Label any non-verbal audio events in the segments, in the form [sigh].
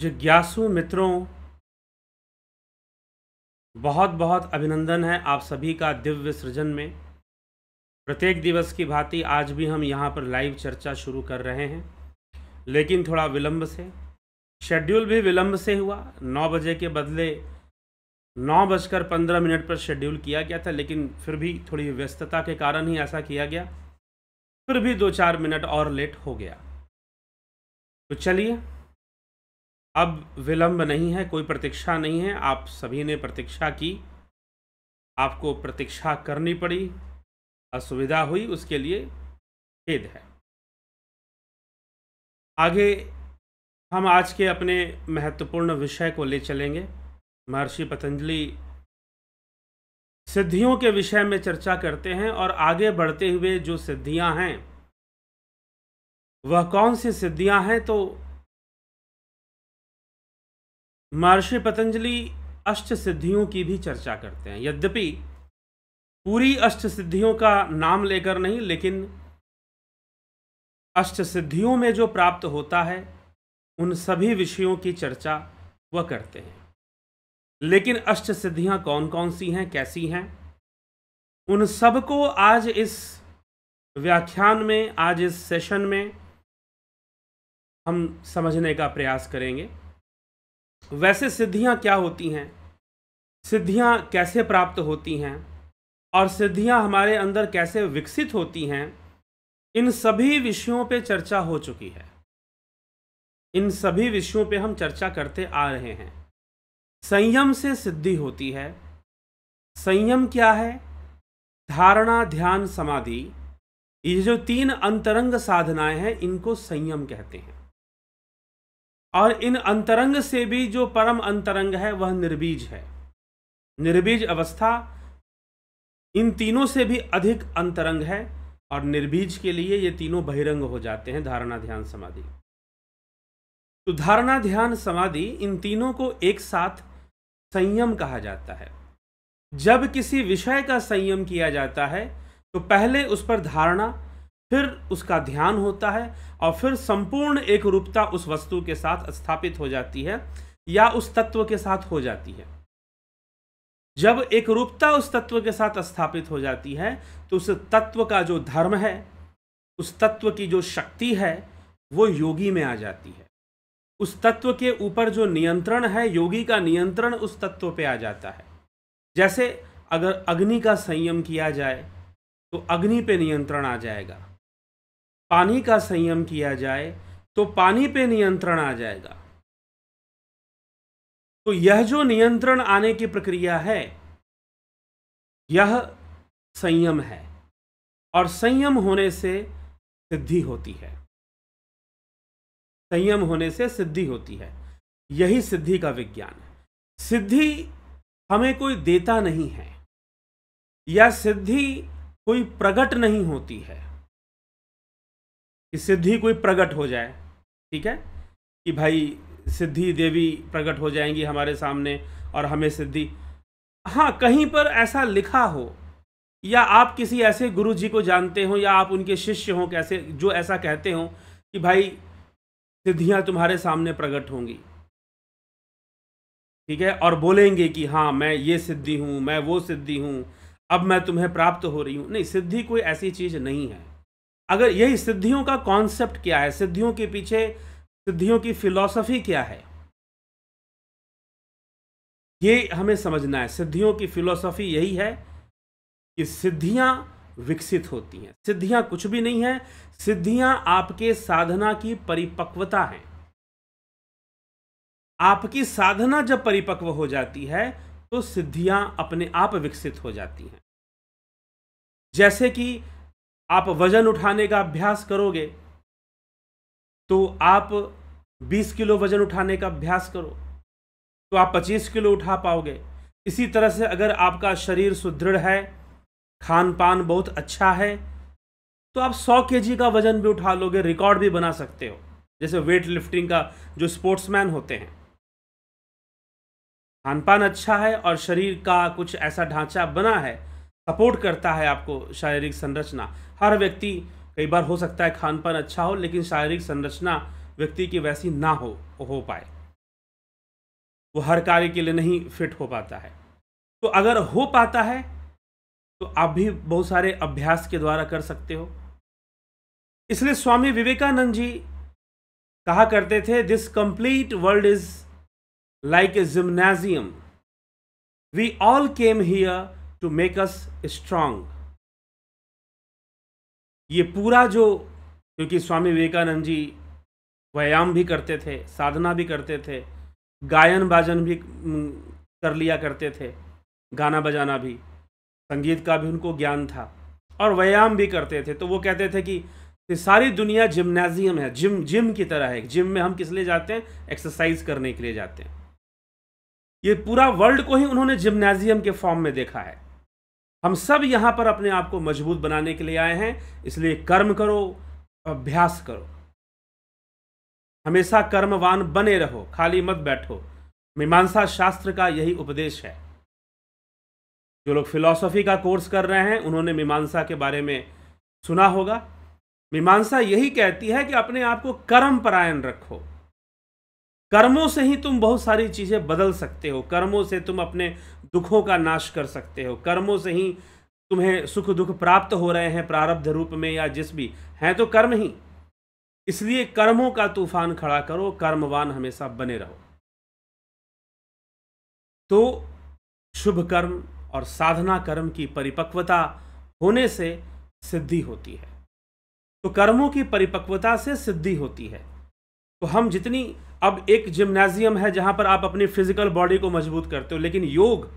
जिज्ञासु मित्रों बहुत बहुत अभिनंदन है आप सभी का दिव्य सृजन में प्रत्येक दिवस की भांति आज भी हम यहाँ पर लाइव चर्चा शुरू कर रहे हैं लेकिन थोड़ा विलंब से शेड्यूल भी विलंब से हुआ नौ बजे के बदले नौ बजकर पंद्रह मिनट पर शेड्यूल किया गया था लेकिन फिर भी थोड़ी व्यस्तता के कारण ही ऐसा किया गया फिर भी दो चार मिनट और लेट हो गया तो चलिए अब विलंब नहीं है कोई प्रतीक्षा नहीं है आप सभी ने प्रतीक्षा की आपको प्रतीक्षा करनी पड़ी असुविधा हुई उसके लिए खेद है आगे हम आज के अपने महत्वपूर्ण विषय को ले चलेंगे महर्षि पतंजलि सिद्धियों के विषय में चर्चा करते हैं और आगे बढ़ते हुए जो सिद्धियां हैं वह कौन सी सिद्धियां हैं तो महर्षि पतंजलि अष्ट सिद्धियों की भी चर्चा करते हैं यद्यपि पूरी अष्ट सिद्धियों का नाम लेकर नहीं लेकिन अष्ट सिद्धियों में जो प्राप्त होता है उन सभी विषयों की चर्चा वह करते हैं लेकिन अष्ट सिद्धियां कौन कौन सी हैं कैसी हैं उन सबको आज इस व्याख्यान में आज इस सेशन में हम समझने का प्रयास करेंगे वैसे सिद्धियां क्या होती हैं सिद्धियां कैसे प्राप्त होती हैं और सिद्धियां हमारे अंदर कैसे विकसित होती हैं इन सभी विषयों पे चर्चा हो चुकी है इन सभी विषयों पे हम चर्चा करते आ रहे हैं संयम से सिद्धि होती है संयम क्या है धारणा ध्यान समाधि ये जो तीन अंतरंग साधनाएं हैं इनको संयम कहते हैं और इन अंतरंग से भी जो परम अंतरंग है वह निर्बीज है निर्बीज अवस्था इन तीनों से भी अधिक अंतरंग है और निर्बीज के लिए ये तीनों बहिरंग हो जाते हैं धारणा ध्यान समाधि तो धारणा ध्यान समाधि इन तीनों को एक साथ संयम कहा जाता है जब किसी विषय का संयम किया जाता है तो पहले उस पर धारणा फिर उसका ध्यान होता है और फिर संपूर्ण एक रूपता उस वस्तु के साथ स्थापित हो जाती है या उस तत्व के साथ हो जाती है जब एक रूपता उस तत्व के साथ स्थापित हो जाती है तो उस तत्व का जो धर्म है उस तत्व की जो शक्ति है वो योगी में आ जाती है उस तत्व के ऊपर जो नियंत्रण है योगी का नियंत्रण उस तत्व पे आ जाता है जैसे अगर अग्नि का संयम किया जाए तो अग्नि पे नियंत्रण आ जाएगा पानी का संयम किया जाए तो पानी पे नियंत्रण आ जाएगा तो यह जो नियंत्रण आने की प्रक्रिया है यह संयम है और संयम होने से सिद्धि होती है संयम होने से सिद्धि होती है यही सिद्धि का विज्ञान है सिद्धि हमें कोई देता नहीं है या सिद्धि कोई प्रकट नहीं होती है कि सिद्धि कोई प्रकट हो जाए ठीक है कि भाई सिद्धि देवी प्रकट हो जाएंगी हमारे सामने और हमें सिद्धि हाँ कहीं पर ऐसा लिखा हो या आप किसी ऐसे गुरु जी को जानते हो या आप उनके शिष्य हों कैसे जो ऐसा कहते हो कि भाई सिद्धियाँ तुम्हारे सामने प्रकट होंगी ठीक है और बोलेंगे कि हाँ मैं ये सिद्धि हूँ मैं वो सिद्धि हूँ अब मैं तुम्हें प्राप्त हो रही हूँ नहीं सिद्धि कोई ऐसी चीज़ नहीं है अगर यही सिद्धियों का कॉन्सेप्ट क्या है सिद्धियों के पीछे सिद्धियों की फिलॉसफी क्या है ये हमें समझना है सिद्धियों की फिलॉसफी यही है कि सिद्धियां विकसित होती हैं सिद्धियां कुछ भी नहीं है सिद्धियां आपके साधना की परिपक्वता है आपकी साधना जब परिपक्व हो जाती है तो सिद्धियां अपने आप विकसित हो जाती हैं जैसे कि आप वज़न उठाने का अभ्यास करोगे तो आप 20 किलो वज़न उठाने का अभ्यास करो तो आप 25 किलो उठा पाओगे इसी तरह से अगर आपका शरीर सुदृढ़ है खान पान बहुत अच्छा है तो आप 100 के का वज़न भी उठा लोगे रिकॉर्ड भी बना सकते हो जैसे वेट लिफ्टिंग का जो स्पोर्ट्समैन होते हैं खान पान अच्छा है और शरीर का कुछ ऐसा ढांचा बना है सपोर्ट करता है आपको शारीरिक संरचना हर व्यक्ति कई बार हो सकता है खान पान अच्छा हो लेकिन शारीरिक संरचना व्यक्ति की वैसी ना हो हो पाए वो हर कार्य के लिए नहीं फिट हो पाता है तो अगर हो पाता है तो आप भी बहुत सारे अभ्यास के द्वारा कर सकते हो इसलिए स्वामी विवेकानंद जी कहा करते थे this complete world is like a gymnasium we all came here to make us strong ये पूरा जो क्योंकि स्वामी विवेकानंद जी व्यायाम भी करते थे साधना भी करते थे गायन बाजन भी कर लिया करते थे गाना बजाना भी संगीत का भी उनको ज्ञान था और व्यायाम भी करते थे तो वो कहते थे कि सारी दुनिया जिम्नाजियम है जिम जिम की तरह है जिम में हम किस लिए जाते हैं एक्सरसाइज करने के लिए जाते हैं ये पूरा वर्ल्ड को ही उन्होंने जिम्नाजियम के फॉर्म में देखा है हम सब यहाँ पर अपने आप को मजबूत बनाने के लिए आए हैं इसलिए कर्म करो अभ्यास करो हमेशा कर्मवान बने रहो खाली मत बैठो मीमांसा शास्त्र का यही उपदेश है जो लोग फिलॉसफी का कोर्स कर रहे हैं उन्होंने मीमांसा के बारे में सुना होगा मीमांसा यही कहती है कि अपने आप को कर्म परायण रखो कर्मों से ही तुम बहुत सारी चीज़ें बदल सकते हो कर्मों से तुम अपने दुखों का नाश कर सकते हो कर्मों से ही तुम्हें सुख दुख प्राप्त हो रहे हैं प्रारब्ध रूप में या जिस भी हैं तो कर्म ही इसलिए कर्मों का तूफान खड़ा करो कर्मवान हमेशा बने रहो तो शुभ कर्म और साधना कर्म की परिपक्वता होने से सिद्धि होती है तो कर्मों की परिपक्वता से सिद्धि होती है तो हम जितनी अब एक जिम्नाजियम है जहां पर आप अपनी फिजिकल बॉडी को मजबूत करते हो लेकिन योग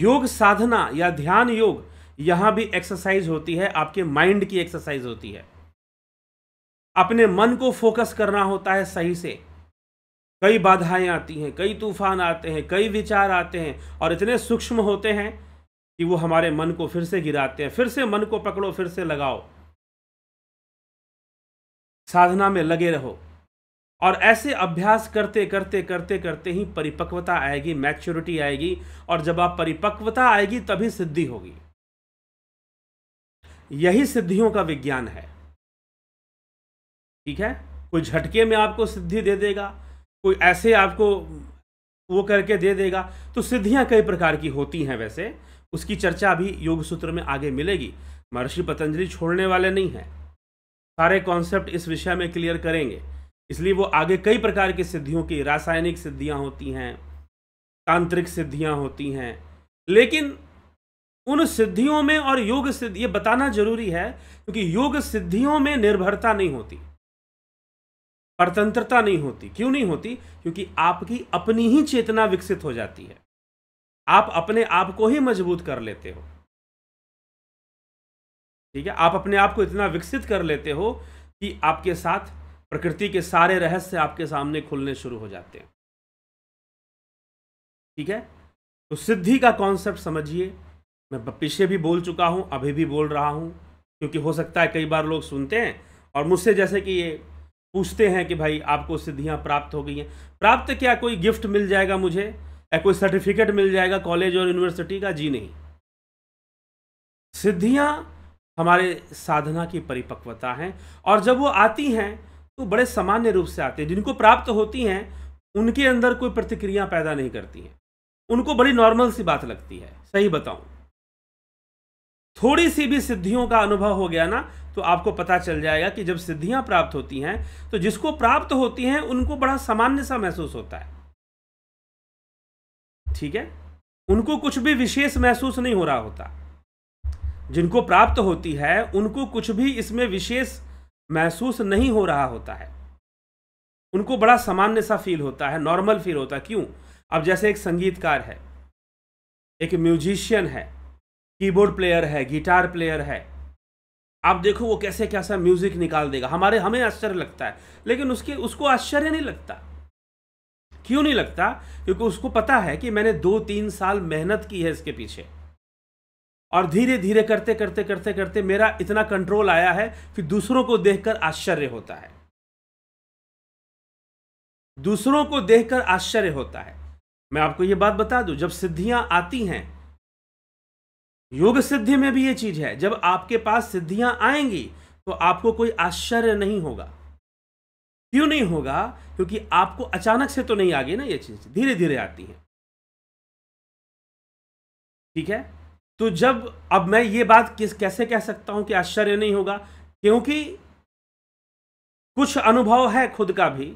योग साधना या ध्यान योग यहां भी एक्सरसाइज होती है आपके माइंड की एक्सरसाइज होती है अपने मन को फोकस करना होता है सही से कई बाधाएं आती हैं कई तूफान आते हैं कई विचार आते हैं और इतने सूक्ष्म होते हैं कि वो हमारे मन को फिर से गिराते हैं फिर से मन को पकड़ो फिर से लगाओ साधना में लगे रहो और ऐसे अभ्यास करते करते करते करते ही परिपक्वता आएगी मैच्योरिटी आएगी और जब आप परिपक्वता आएगी तभी सिद्धि होगी यही सिद्धियों का विज्ञान है ठीक है कोई झटके में आपको सिद्धि दे देगा कोई ऐसे आपको वो करके दे देगा तो सिद्धियां कई प्रकार की होती हैं वैसे उसकी चर्चा भी योग सूत्र में आगे मिलेगी महर्षि पतंजलि छोड़ने वाले नहीं हैं सारे कॉन्सेप्ट इस विषय में क्लियर करेंगे इसलिए वो आगे कई प्रकार की सिद्धियों की रासायनिक सिद्धियां होती हैं तांत्रिक सिद्धियां होती हैं लेकिन उन सिद्धियों में और योग सिद्धि ये बताना जरूरी है क्योंकि योग सिद्धियों में निर्भरता नहीं होती परतंत्रता नहीं होती क्यों नहीं होती क्योंकि आपकी अपनी ही चेतना विकसित हो जाती है आप अपने आप को ही मजबूत कर लेते हो ठीक है आप अपने आप को इतना विकसित कर लेते हो कि आपके साथ प्रकृति के सारे रहस्य आपके सामने खुलने शुरू हो जाते हैं ठीक है तो सिद्धि का कॉन्सेप्ट समझिए मैं पीछे भी बोल चुका हूं अभी भी बोल रहा हूं क्योंकि हो सकता है कई बार लोग सुनते हैं और मुझसे जैसे कि ये पूछते हैं कि भाई आपको सिद्धियां प्राप्त हो गई हैं प्राप्त क्या कोई गिफ्ट मिल जाएगा मुझे या कोई सर्टिफिकेट मिल जाएगा कॉलेज और यूनिवर्सिटी का जी नहीं सिद्धियां हमारे साधना की परिपक्वता हैं और जब वो आती हैं तो बड़े सामान्य रूप से आते हैं जिनको प्राप्त होती हैं उनके अंदर कोई प्रतिक्रिया पैदा नहीं करती हैं उनको बड़ी नॉर्मल सी बात लगती है सही बताऊं थोड़ी सी भी सिद्धियों का अनुभव हो गया ना तो आपको पता चल जाएगा कि जब सिद्धियां प्राप्त होती हैं तो जिसको प्राप्त होती हैं उनको बड़ा सामान्य सा महसूस होता है ठीक है उनको कुछ भी विशेष महसूस नहीं हो रहा होता जिनको प्राप्त होती है उनको कुछ भी इसमें विशेष महसूस नहीं हो रहा होता है उनको बड़ा सामान्य सा फील होता है नॉर्मल फील होता है क्यों अब जैसे एक संगीतकार है एक म्यूजिशियन है कीबोर्ड प्लेयर है गिटार प्लेयर है आप देखो वो कैसे कैसा म्यूजिक निकाल देगा हमारे हमें आश्चर्य लगता है लेकिन उसके उसको आश्चर्य नहीं लगता क्यों नहीं लगता क्योंकि उसको पता है कि मैंने दो तीन साल मेहनत की है इसके पीछे और धीरे धीरे करते करते करते करते मेरा इतना कंट्रोल आया है कि दूसरों को देखकर आश्चर्य होता है दूसरों को देखकर आश्चर्य होता है मैं आपको यह बात बता दूं जब सिद्धियां आती हैं योग सिद्धि में भी ये चीज है जब आपके पास सिद्धियां आएंगी तो आपको कोई आश्चर्य नहीं होगा क्यों नहीं होगा क्योंकि आपको अचानक से तो नहीं आ गई ना ये चीज धीरे धीरे आती है ठीक है तो जब अब मैं ये बात किस कैसे कह सकता हूं कि आश्चर्य नहीं होगा क्योंकि कुछ अनुभव है खुद का भी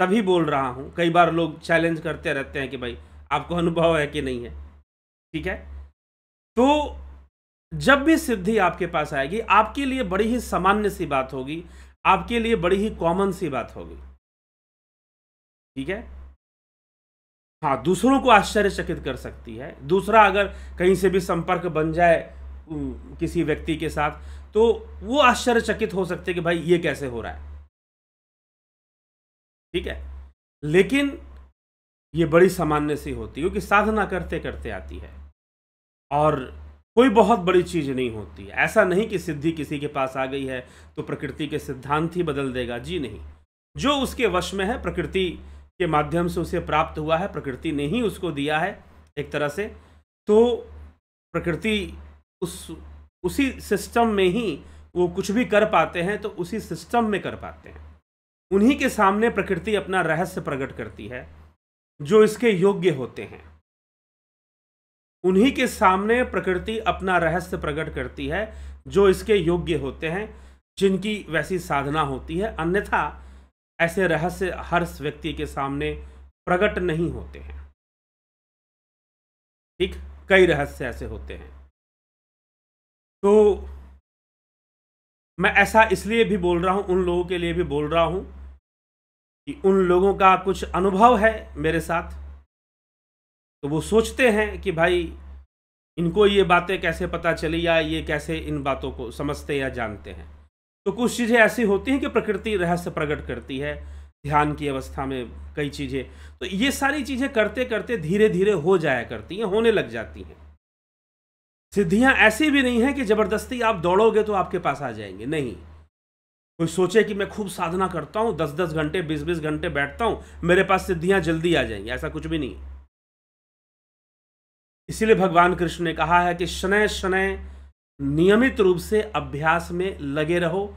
तभी बोल रहा हूं कई बार लोग चैलेंज करते रहते हैं कि भाई आपको अनुभव है कि नहीं है ठीक है तो जब भी सिद्धि आपके पास आएगी आपके लिए बड़ी ही सामान्य सी बात होगी आपके लिए बड़ी ही कॉमन सी बात होगी ठीक है हाँ दूसरों को आश्चर्यचकित कर सकती है दूसरा अगर कहीं से भी संपर्क बन जाए किसी व्यक्ति के साथ तो वो आश्चर्यचकित हो सकते कि भाई ये कैसे हो रहा है ठीक है लेकिन ये बड़ी सामान्य सी होती है क्योंकि साधना करते करते आती है और कोई बहुत बड़ी चीज़ नहीं होती है ऐसा नहीं कि सिद्धि किसी के पास आ गई है तो प्रकृति के सिद्धांत ही बदल देगा जी नहीं जो उसके वश में है प्रकृति के माध्यम से उसे प्राप्त हुआ है प्रकृति ने ही उसको दिया है एक तरह से तो प्रकृति उस उसी सिस्टम में ही वो कुछ भी कर पाते हैं तो उसी सिस्टम में कर पाते हैं उन्हीं के सामने प्रकृति अपना रहस्य प्रकट करती है जो इसके योग्य होते हैं उन्हीं के सामने प्रकृति अपना रहस्य प्रकट करती है जो इसके योग्य होते हैं जिनकी वैसी साधना होती है अन्यथा ऐसे रहस्य हर व्यक्ति के सामने प्रकट नहीं होते हैं ठीक कई रहस्य ऐसे होते हैं तो मैं ऐसा इसलिए भी बोल रहा हूं उन लोगों के लिए भी बोल रहा हूं कि उन लोगों का कुछ अनुभव है मेरे साथ तो वो सोचते हैं कि भाई इनको ये बातें कैसे पता चली या ये कैसे इन बातों को समझते या जानते हैं तो कुछ चीज़ें ऐसी होती हैं कि प्रकृति रहस्य प्रकट करती है ध्यान की अवस्था में कई चीज़ें तो ये सारी चीज़ें करते करते धीरे धीरे हो जाया करती हैं होने लग जाती हैं सिद्धियां ऐसी भी नहीं हैं कि ज़बरदस्ती आप दौड़ोगे तो आपके पास आ जाएंगे नहीं कोई सोचे कि मैं खूब साधना करता हूँ दस दस घंटे बीस बीस घंटे बैठता हूँ मेरे पास सिद्धियाँ जल्दी आ जाएंगी ऐसा कुछ भी नहीं इसीलिए भगवान कृष्ण ने कहा है कि शनय शनय नियमित रूप से अभ्यास में लगे रहो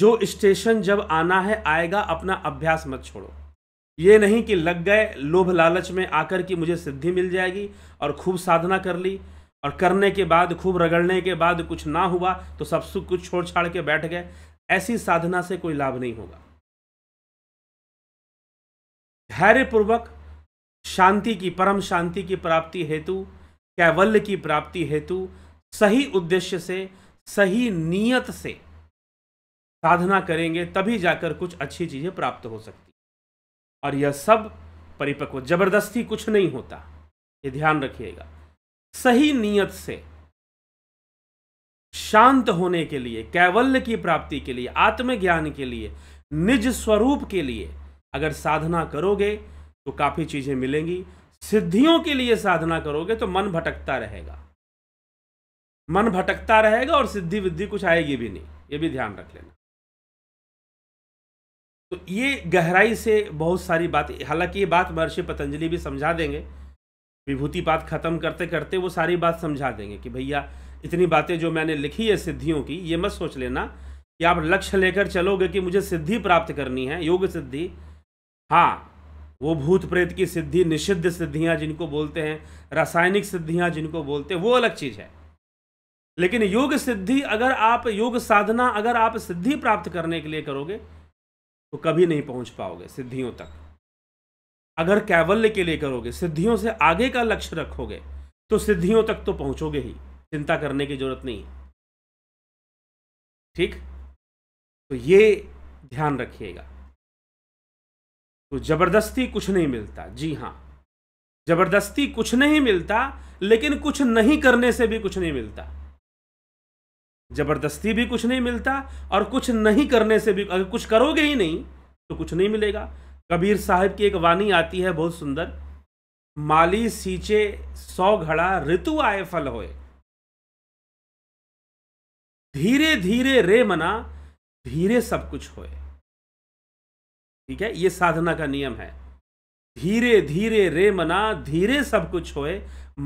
जो स्टेशन जब आना है आएगा अपना अभ्यास मत छोड़ो ये नहीं कि लग गए लोभ लालच में आकर कि मुझे सिद्धि मिल जाएगी और खूब साधना कर ली और करने के बाद खूब रगड़ने के बाद कुछ ना हुआ तो सब सुख कुछ छोड़ छाड़ के बैठ गए ऐसी साधना से कोई लाभ नहीं होगा धैर्यपूर्वक शांति की परम शांति की प्राप्ति हेतु कैवल्य की प्राप्ति हेतु सही उद्देश्य से सही नीयत से साधना करेंगे तभी जाकर कुछ अच्छी चीज़ें प्राप्त हो सकती और यह सब परिपक्व जबरदस्ती कुछ नहीं होता ये ध्यान रखिएगा सही नीयत से शांत होने के लिए कैवल्य की प्राप्ति के लिए आत्मज्ञान के लिए निज स्वरूप के लिए अगर साधना करोगे तो काफ़ी चीज़ें मिलेंगी सिद्धियों के लिए साधना करोगे तो मन भटकता रहेगा मन भटकता रहेगा और सिद्धि विद्धि कुछ आएगी भी नहीं ये भी ध्यान रख लेना तो ये गहराई से बहुत सारी बात हालांकि ये बात महर्षि पतंजलि भी समझा देंगे विभूति बात खत्म करते करते वो सारी बात समझा देंगे कि भैया इतनी बातें जो मैंने लिखी है सिद्धियों की ये मत सोच लेना कि आप लक्ष्य लेकर चलोगे कि मुझे सिद्धि प्राप्त करनी है योग सिद्धि हाँ वो भूत प्रेत की सिद्धि निषिद्ध सिद्धियाँ जिनको बोलते हैं रासायनिक सिद्धियाँ जिनको बोलते हैं वो अलग चीज़ है लेकिन योग सिद्धि अगर आप योग साधना अगर आप सिद्धि प्राप्त करने के लिए करोगे तो कभी नहीं पहुंच पाओगे सिद्धियों तक अगर कैवल्य के लिए करोगे सिद्धियों से आगे का लक्ष्य रखोगे तो सिद्धियों तक तो पहुंचोगे ही चिंता करने की जरूरत नहीं ठीक तो ये ध्यान रखिएगा तो जबरदस्ती कुछ नहीं मिलता जी हां जबरदस्ती कुछ नहीं मिलता लेकिन कुछ नहीं करने से भी कुछ नहीं मिलता ज़बरदस्ती भी कुछ नहीं मिलता और कुछ नहीं करने से भी अगर कुछ करोगे ही नहीं तो कुछ नहीं मिलेगा कबीर साहब की एक वाणी आती है बहुत सुंदर माली सींचे सौ घड़ा ऋतु आए फल होए धीरे धीरे रे मना धीरे सब कुछ होए ठीक है ये साधना का नियम है धीरे धीरे रे मना धीरे सब कुछ होए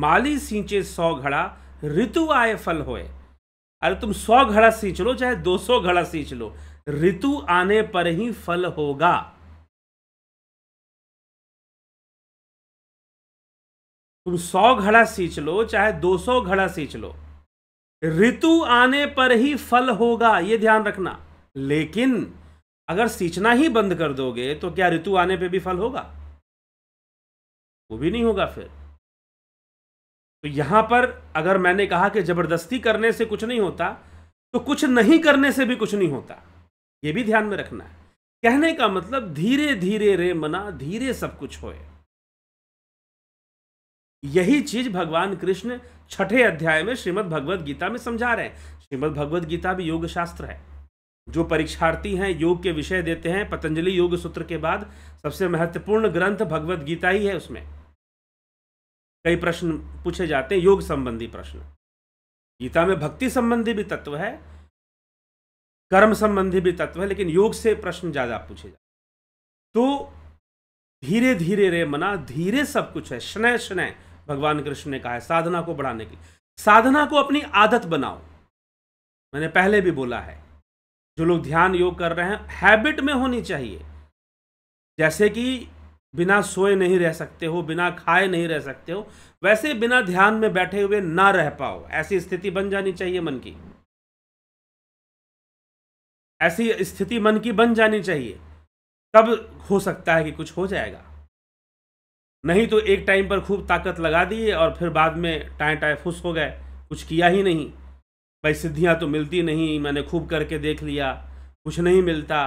माली सींचे सौ घड़ा ऋतु आए फल होए अरे तुम सौ घड़ा सींच लो चाहे दो सौ घड़ा सींच लो ऋतु आने पर ही फल होगा तुम सौ घड़ा सींच लो चाहे दो सौ घड़ा सींच लो ऋतु आने पर ही फल होगा ये ध्यान रखना लेकिन अगर सींचना ही बंद कर दोगे तो क्या ऋतु आने पे भी फल होगा वो भी नहीं होगा फिर तो यहां पर अगर मैंने कहा कि ज़बरदस्ती करने से कुछ नहीं होता तो कुछ नहीं करने से भी कुछ नहीं होता यह भी ध्यान में रखना है कहने का मतलब धीरे धीरे रे मना धीरे सब कुछ होए यही चीज भगवान कृष्ण छठे अध्याय में श्रीमद भगवद गीता में समझा रहे हैं श्रीमद भगवद गीता भी योग शास्त्र है जो परीक्षार्थी हैं योग के विषय देते हैं पतंजलि योग सूत्र के बाद सबसे महत्वपूर्ण ग्रंथ भगवद गीता ही है उसमें कई प्रश्न पूछे जाते हैं योग संबंधी प्रश्न गीता में भक्ति संबंधी भी तत्व है कर्म संबंधी भी तत्व है लेकिन योग से प्रश्न ज़्यादा पूछे जाते तो धीरे धीरे रे मना धीरे सब कुछ है शनय शनय भगवान कृष्ण ने कहा है साधना को बढ़ाने के लिए साधना को अपनी आदत बनाओ मैंने पहले भी बोला है जो लोग ध्यान योग कर रहे हैं हैबिट में होनी चाहिए जैसे कि बिना सोए नहीं रह सकते हो बिना खाए नहीं रह सकते हो वैसे बिना ध्यान में बैठे हुए ना रह पाओ ऐसी स्थिति बन जानी चाहिए मन की ऐसी स्थिति मन की बन जानी चाहिए तब हो सकता है कि कुछ हो जाएगा नहीं तो एक टाइम पर खूब ताकत लगा दिए और फिर बाद में टाए टाए फुस हो गए कुछ किया ही नहीं भाई सिद्धियां तो मिलती नहीं मैंने खूब करके देख लिया कुछ नहीं मिलता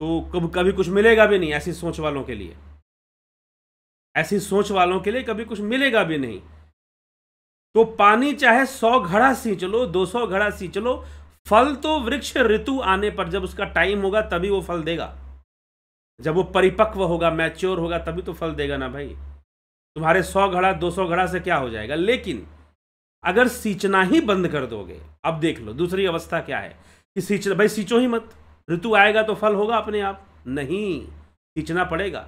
तो कब कभी कुछ मिलेगा भी नहीं ऐसी सोच वालों के लिए ऐसी सोच वालों के लिए कभी कुछ मिलेगा भी नहीं तो पानी चाहे सौ घड़ा सींच लो दो सौ घड़ा सींच लो फल तो वृक्ष ऋतु आने पर जब उसका टाइम होगा तभी वो फल देगा जब वो परिपक्व होगा मैच्योर होगा तभी तो फल देगा ना भाई तुम्हारे सौ घड़ा दो सौ घड़ा से क्या हो जाएगा लेकिन अगर सींचना ही बंद कर दोगे अब देख लो दूसरी अवस्था क्या है कि सींच भाई सींचो ही मत ऋतु आएगा तो फल होगा अपने आप नहीं सींचना पड़ेगा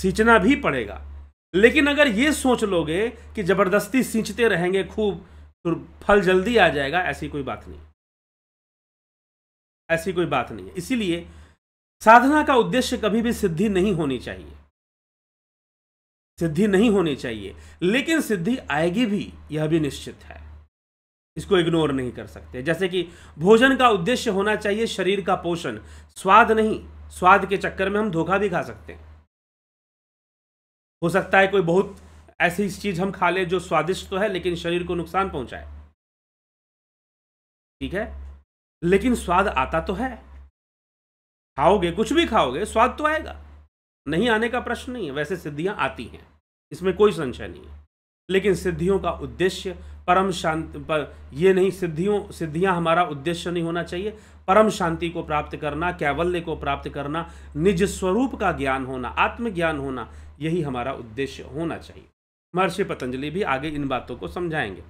सींचना भी पड़ेगा लेकिन अगर ये सोच लोगे कि जबरदस्ती सींचते रहेंगे खूब तो फल जल्दी आ जाएगा ऐसी कोई बात नहीं ऐसी कोई बात नहीं है इसीलिए साधना का उद्देश्य कभी भी सिद्धि नहीं होनी चाहिए सिद्धि नहीं होनी चाहिए लेकिन सिद्धि आएगी भी यह भी निश्चित है इसको इग्नोर नहीं कर सकते जैसे कि भोजन का उद्देश्य होना चाहिए शरीर का पोषण स्वाद नहीं स्वाद के चक्कर में हम धोखा भी खा सकते हैं हो सकता है कोई बहुत ऐसी चीज़ हम खा ले जो स्वादिष्ट तो है लेकिन शरीर को नुकसान पहुंचाए ठीक है लेकिन स्वाद आता तो है खाओगे कुछ भी खाओगे स्वाद तो आएगा नहीं आने का प्रश्न नहीं है वैसे सिद्धियां आती हैं इसमें कोई संशय नहीं है लेकिन सिद्धियों का उद्देश्य परम शांति पर ये नहीं सिद्धियों सिद्धियां हमारा उद्देश्य नहीं होना चाहिए परम शांति को प्राप्त करना कैवल्य को प्राप्त करना निज स्वरूप का ज्ञान होना आत्मज्ञान होना यही हमारा उद्देश्य होना चाहिए महर्षि पतंजलि भी आगे इन बातों को समझाएंगे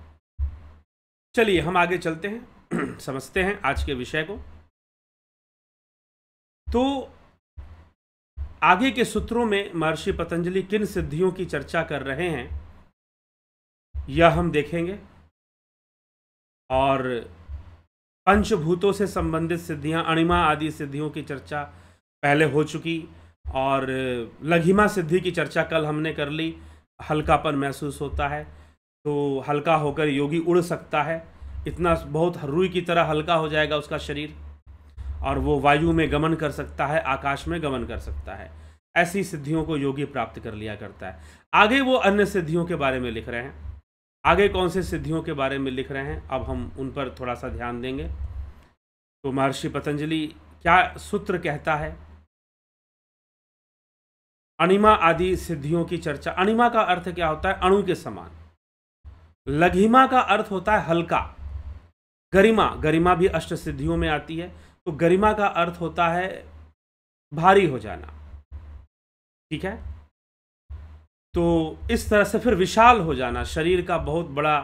चलिए हम आगे चलते हैं [clears throat] समझते हैं आज के विषय को तो आगे के सूत्रों में महर्षि पतंजलि किन सिद्धियों की चर्चा कर रहे हैं यह हम देखेंगे और पंचभूतों से संबंधित सिद्धियां अणिमा आदि सिद्धियों की चर्चा पहले हो चुकी और लघिमा सिद्धि की चर्चा कल हमने कर ली हल्कापन महसूस होता है तो हल्का होकर योगी उड़ सकता है इतना बहुत रुई की तरह हल्का हो जाएगा उसका शरीर और वो वायु में गमन कर सकता है आकाश में गमन कर सकता है ऐसी सिद्धियों को योगी प्राप्त कर लिया करता है आगे वो अन्य सिद्धियों के बारे में लिख रहे हैं आगे कौन से सिद्धियों के बारे में लिख रहे हैं अब हम उन पर थोड़ा सा ध्यान देंगे तो महर्षि पतंजलि क्या सूत्र कहता है अनिमा आदि सिद्धियों की चर्चा अनिमा का अर्थ क्या होता है अणु के समान लघिमा का अर्थ होता है हल्का गरिमा गरिमा भी अष्ट सिद्धियों में आती है तो गरिमा का अर्थ होता है भारी हो जाना ठीक है तो इस तरह से फिर विशाल हो जाना शरीर का बहुत बड़ा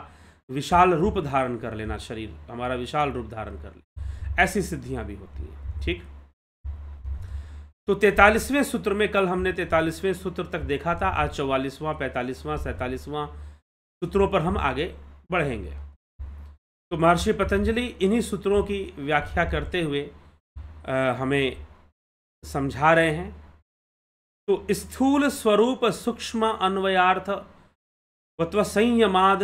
विशाल रूप धारण कर लेना शरीर हमारा विशाल रूप धारण कर ले ऐसी सिद्धियां भी होती हैं ठीक तो तैतालीसवें सूत्र में कल हमने तैतालीसवें सूत्र तक देखा था आज चौवालीसवां पैंतालीसवां सैंतालीसवां सूत्रों पर हम आगे बढ़ेंगे तो महर्षि पतंजलि इन्हीं सूत्रों की व्याख्या करते हुए आ, हमें समझा रहे हैं तो स्थूल स्वरूप सूक्ष्म अन्वयार्थ वत्व संयमाद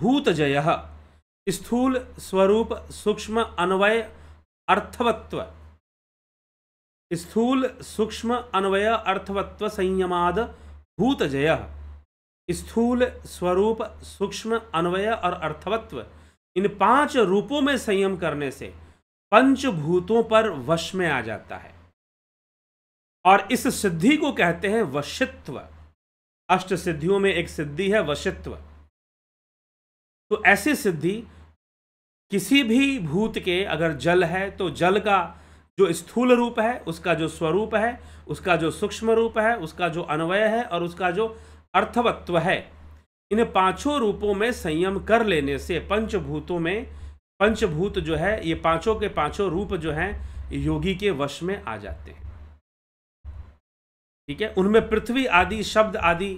भूत जय स्थूल स्वरूप सूक्ष्म अन्वय अर्थवत्व स्थूल सूक्ष्म अन्वय अर्थवत्व संयमाद भूत जय स्थूल स्वरूप सूक्ष्म अन्वय और अर्थवत्व इन पांच रूपों में संयम करने से पंचभूतों पर वश में आ जाता है और इस सिद्धि को कहते हैं वशित्व अष्ट सिद्धियों में एक सिद्धि है वशित्व तो ऐसी सिद्धि किसी भी भूत के अगर जल है तो जल का जो स्थूल रूप है उसका जो स्वरूप है उसका जो सूक्ष्म रूप है उसका जो अन्वय है और उसका जो अर्थवत्व है इन पांचों रूपों में संयम कर लेने से पंचभूतों में पंचभूत जो है ये पांचों के पांचों रूप जो हैं योगी के वश में आ जाते हैं ठीक है उनमें पृथ्वी आदि शब्द आदि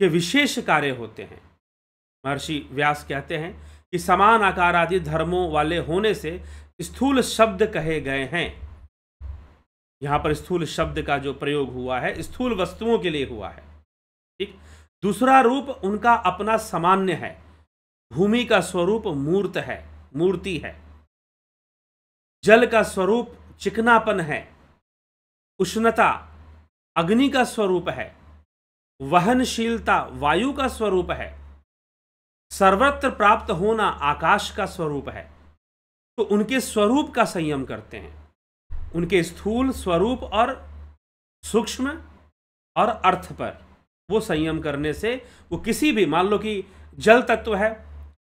के विशेष कार्य होते हैं महर्षि व्यास कहते हैं कि समान आकार आदि धर्मों वाले होने से स्थूल शब्द कहे गए हैं यहां पर स्थूल शब्द का जो प्रयोग हुआ है स्थूल वस्तुओं के लिए हुआ है ठीक दूसरा रूप उनका अपना सामान्य है भूमि का स्वरूप मूर्त है मूर्ति है जल का स्वरूप चिकनापन है उष्णता अग्नि का स्वरूप है वहनशीलता वायु का स्वरूप है सर्वत्र प्राप्त होना आकाश का स्वरूप है तो उनके स्वरूप का संयम करते हैं उनके स्थूल स्वरूप और सूक्ष्म और अर्थ पर वो संयम करने से वो किसी भी मान लो कि जल तत्व है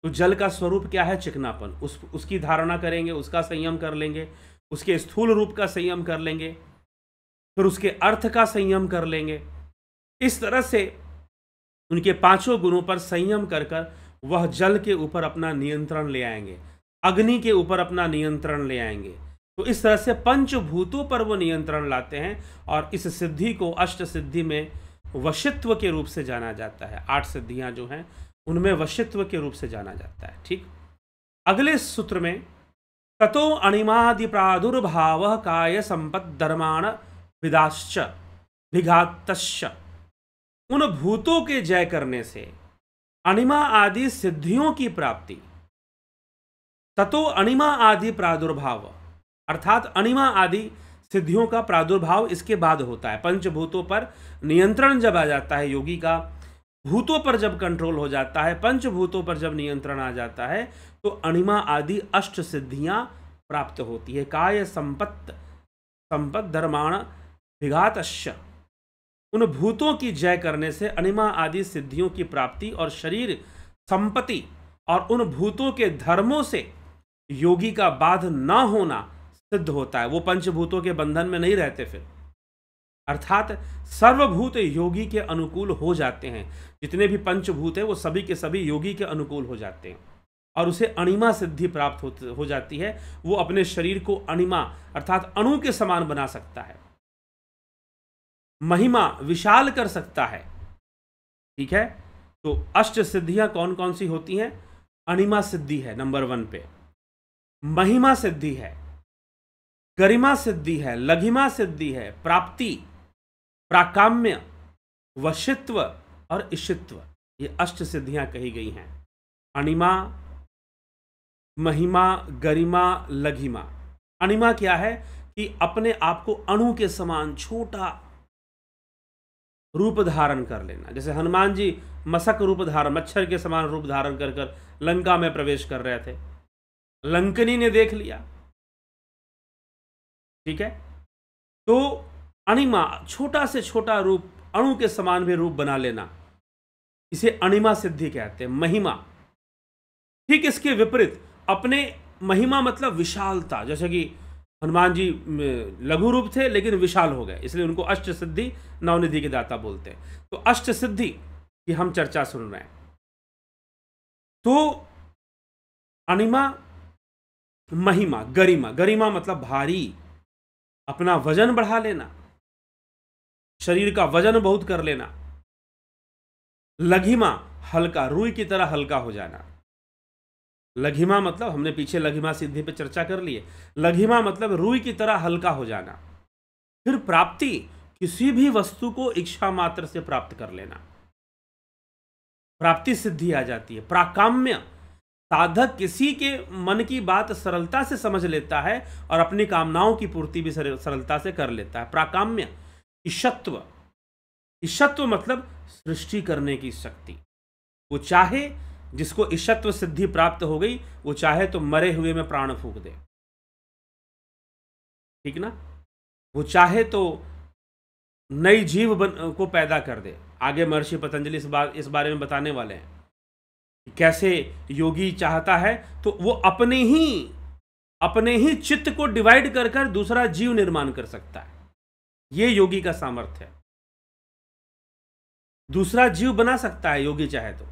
तो जल का स्वरूप क्या है चिकनापन उस उसकी धारणा करेंगे उसका संयम कर लेंगे उसके स्थूल रूप का संयम कर लेंगे फिर उसके अर्थ का संयम कर लेंगे इस तरह से उनके पांचों गुणों पर संयम कर कर वह जल के ऊपर अपना नियंत्रण ले आएंगे अग्नि के ऊपर अपना नियंत्रण ले आएंगे तो इस तरह से पंचभूतों पर वो नियंत्रण लाते हैं और इस सिद्धि को अष्ट सिद्धि में वशित्व के रूप से जाना जाता है आठ सिद्धियां जो हैं उनमें वशित्व के रूप से जाना जाता है ठीक अगले सूत्र में ततो अणिमादि प्रादुर्भाव काय संपत धर्माण विदाश्च विघात उन भूतों के जय करने से अनिमा आदि सिद्धियों की प्राप्ति ततो अनिमा आदि प्रादुर्भाव अर्थात अनिमा आदि सिद्धियों का प्रादुर्भाव इसके बाद होता है पंचभूतों पर नियंत्रण जब आ जाता है योगी का भूतों पर जब कंट्रोल हो जाता है पंचभूतों पर जब नियंत्रण आ जाता है तो अणिमा आदि अष्ट सिद्धियां प्राप्त होती है काय संपत्त संपत्त धर्माण विघात उन भूतों की जय करने से अनिमा आदि सिद्धियों की प्राप्ति और शरीर संपत्ति और उन भूतों के धर्मों से योगी का बाध न होना सिद्ध होता है वो पंचभूतों के बंधन में नहीं रहते फिर अर्थात सर्वभूत योगी के अनुकूल हो जाते हैं जितने भी पंचभूत हैं वो सभी के सभी योगी के अनुकूल हो जाते हैं और उसे अणिमा सिद्धि प्राप्त हो जाती है वो अपने शरीर को अणिमा अर्थात अणु के समान बना सकता है महिमा विशाल कर सकता है ठीक है तो अष्ट सिद्धियां कौन कौन सी होती हैं अनिमा सिद्धि है नंबर वन पे महिमा सिद्धि है गरिमा सिद्धि है लघिमा सिद्धि है प्राप्ति प्राकाम्य वशित्व और इशित्व ये अष्ट सिद्धियां कही गई हैं अनिमा महिमा गरिमा लघिमा अनिमा क्या है कि अपने आप को अणु के समान छोटा रूप धारण कर लेना जैसे हनुमान जी मशक रूप धारण मच्छर के समान रूप धारण कर कर लंका में प्रवेश कर रहे थे लंकनी ने देख लिया ठीक है तो अनिमा छोटा से छोटा रूप अणु के समान भी रूप बना लेना इसे अनिमा सिद्धि कहते हैं महिमा ठीक इसके विपरीत अपने महिमा मतलब विशालता जैसे कि हनुमान जी लघु रूप थे लेकिन विशाल हो गए इसलिए उनको अष्ट सिद्धि नवनिधि के दाता बोलते हैं तो अष्ट सिद्धि की हम चर्चा सुन रहे हैं तो अनिमा महिमा गरिमा गरिमा मतलब भारी अपना वजन बढ़ा लेना शरीर का वजन बहुत कर लेना लघिमा हल्का रुई की तरह हल्का हो जाना लघिमा मतलब हमने पीछे लघिमा सिद्धि पे चर्चा कर ली है लघिमा मतलब रुई की तरह हल्का हो जाना फिर प्राप्ति किसी भी वस्तु को इच्छा मात्र से प्राप्त कर लेना प्राप्ति सिद्धि आ जाती है प्राकाम्य साधक किसी के मन की बात सरलता से समझ लेता है और अपनी कामनाओं की पूर्ति भी सरलता से कर लेता है प्राकाम्य ईशत्व ईशत्व मतलब सृष्टि करने की शक्ति वो चाहे जिसको ईशत्व सिद्धि प्राप्त हो गई वो चाहे तो मरे हुए में प्राण फूक दे ठीक ना वो चाहे तो नई जीव बन को पैदा कर दे आगे महर्षि पतंजलि इस बार इस बारे में बताने वाले हैं कैसे योगी चाहता है तो वो अपने ही अपने ही चित्त को डिवाइड कर कर दूसरा जीव निर्माण कर सकता है ये योगी का सामर्थ्य है दूसरा जीव बना सकता है योगी चाहे तो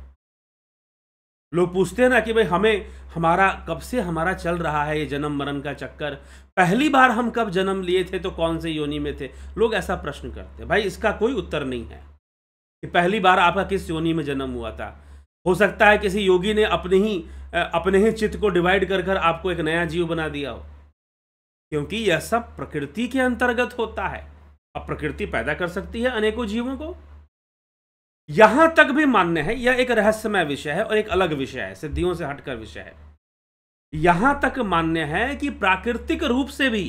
लोग पूछते हैं ना कि भाई हमें हमारा कब से हमारा चल रहा है ये जन्म मरण का चक्कर पहली बार हम कब जन्म लिए थे तो कौन से योनि में थे लोग ऐसा प्रश्न करते हैं भाई इसका कोई उत्तर नहीं है कि पहली बार आपका किस योनि में जन्म हुआ था हो सकता है किसी योगी ने अपने ही अपने ही चित्त को डिवाइड कर कर आपको एक नया जीव बना दिया हो क्योंकि यह सब प्रकृति के अंतर्गत होता है अब प्रकृति पैदा कर सकती है अनेकों जीवों को यहां तक भी मान्य है यह एक रहस्यमय विषय है और एक अलग विषय है सिद्धियों से हटकर विषय है यहां तक मान्य है कि प्राकृतिक रूप से भी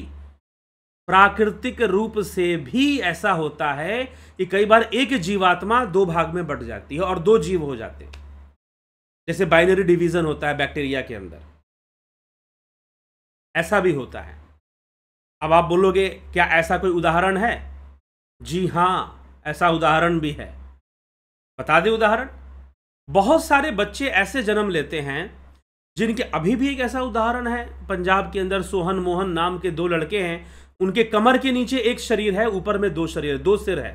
प्राकृतिक रूप से भी ऐसा होता है कि कई बार एक जीवात्मा दो भाग में बट जाती है और दो जीव हो जाते हैं जैसे बाइनरी डिवीजन होता है बैक्टीरिया के अंदर ऐसा भी होता है अब आप बोलोगे क्या ऐसा कोई उदाहरण है जी हाँ ऐसा उदाहरण भी है बता दें उदाहरण बहुत सारे बच्चे ऐसे जन्म लेते हैं जिनके अभी भी एक ऐसा उदाहरण है पंजाब के अंदर सोहन मोहन नाम के दो लड़के हैं उनके कमर के नीचे एक शरीर है ऊपर में दो शरीर दो सिर है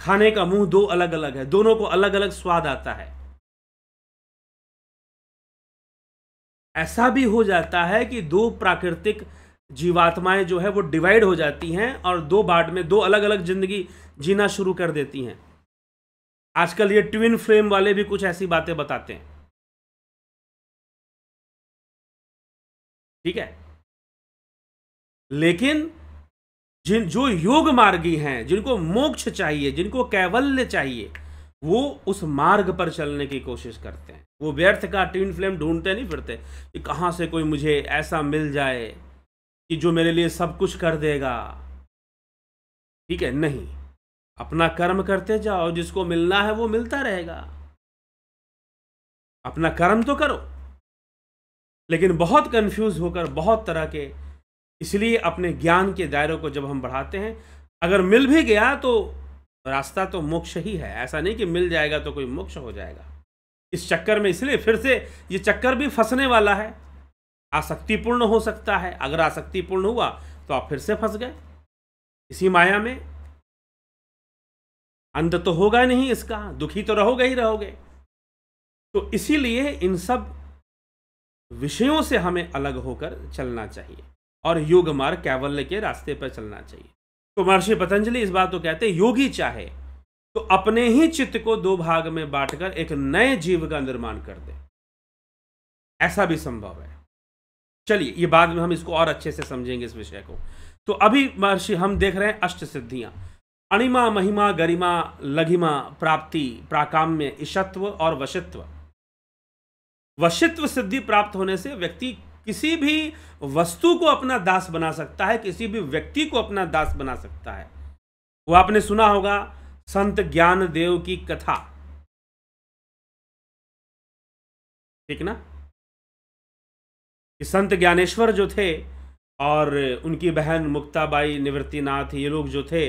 खाने का मुंह दो अलग अलग है दोनों को अलग अलग स्वाद आता है ऐसा भी हो जाता है कि दो प्राकृतिक जीवात्माएं जो है वो डिवाइड हो जाती हैं और दो बाट में दो अलग अलग जिंदगी जीना शुरू कर देती हैं आजकल ये ट्विन फ्लेम वाले भी कुछ ऐसी बातें बताते हैं ठीक है लेकिन जिन जो योग मार्गी हैं जिनको मोक्ष चाहिए जिनको कैवल्य चाहिए वो उस मार्ग पर चलने की कोशिश करते हैं वो व्यर्थ का ट्विन फ्लेम ढूंढते नहीं फिरते कि कहां से कोई मुझे ऐसा मिल जाए कि जो मेरे लिए सब कुछ कर देगा ठीक है नहीं अपना कर्म करते जाओ जिसको मिलना है वो मिलता रहेगा अपना कर्म तो करो लेकिन बहुत कंफ्यूज होकर बहुत तरह के इसलिए अपने ज्ञान के दायरों को जब हम बढ़ाते हैं अगर मिल भी गया तो रास्ता तो मोक्ष ही है ऐसा नहीं कि मिल जाएगा तो कोई मोक्ष हो जाएगा इस चक्कर में इसलिए फिर से ये चक्कर भी फंसने वाला है आसक्तिपूर्ण हो सकता है अगर आसक्तिपूर्ण हुआ तो आप फिर से फंस गए इसी माया में अंत तो होगा नहीं इसका दुखी तो रहोगे ही रहोगे तो इसीलिए इन सब विषयों से हमें अलग होकर चलना चाहिए और योग मार्ग कैवल्य के रास्ते पर चलना चाहिए तो महर्षि पतंजलि इस बात को कहते हैं योगी चाहे तो अपने ही चित्त को दो भाग में बांटकर एक नए जीव का निर्माण कर दे ऐसा भी संभव है चलिए ये बाद में हम इसको और अच्छे से समझेंगे इस विषय को तो अभी महर्षि हम देख रहे हैं अष्ट सिद्धियां अणिमा महिमा गरिमा लघिमा प्राप्ति प्राकाम्य ईशत्व और वशित्व वशित्व सिद्धि प्राप्त होने से व्यक्ति किसी भी वस्तु को अपना दास बना सकता है किसी भी व्यक्ति को अपना दास बना सकता है वो आपने सुना होगा संत ज्ञान देव की कथा ठीक ना कि संत ज्ञानेश्वर जो थे और उनकी बहन मुक्ताबाई निवृत्तिनाथ ये लोग जो थे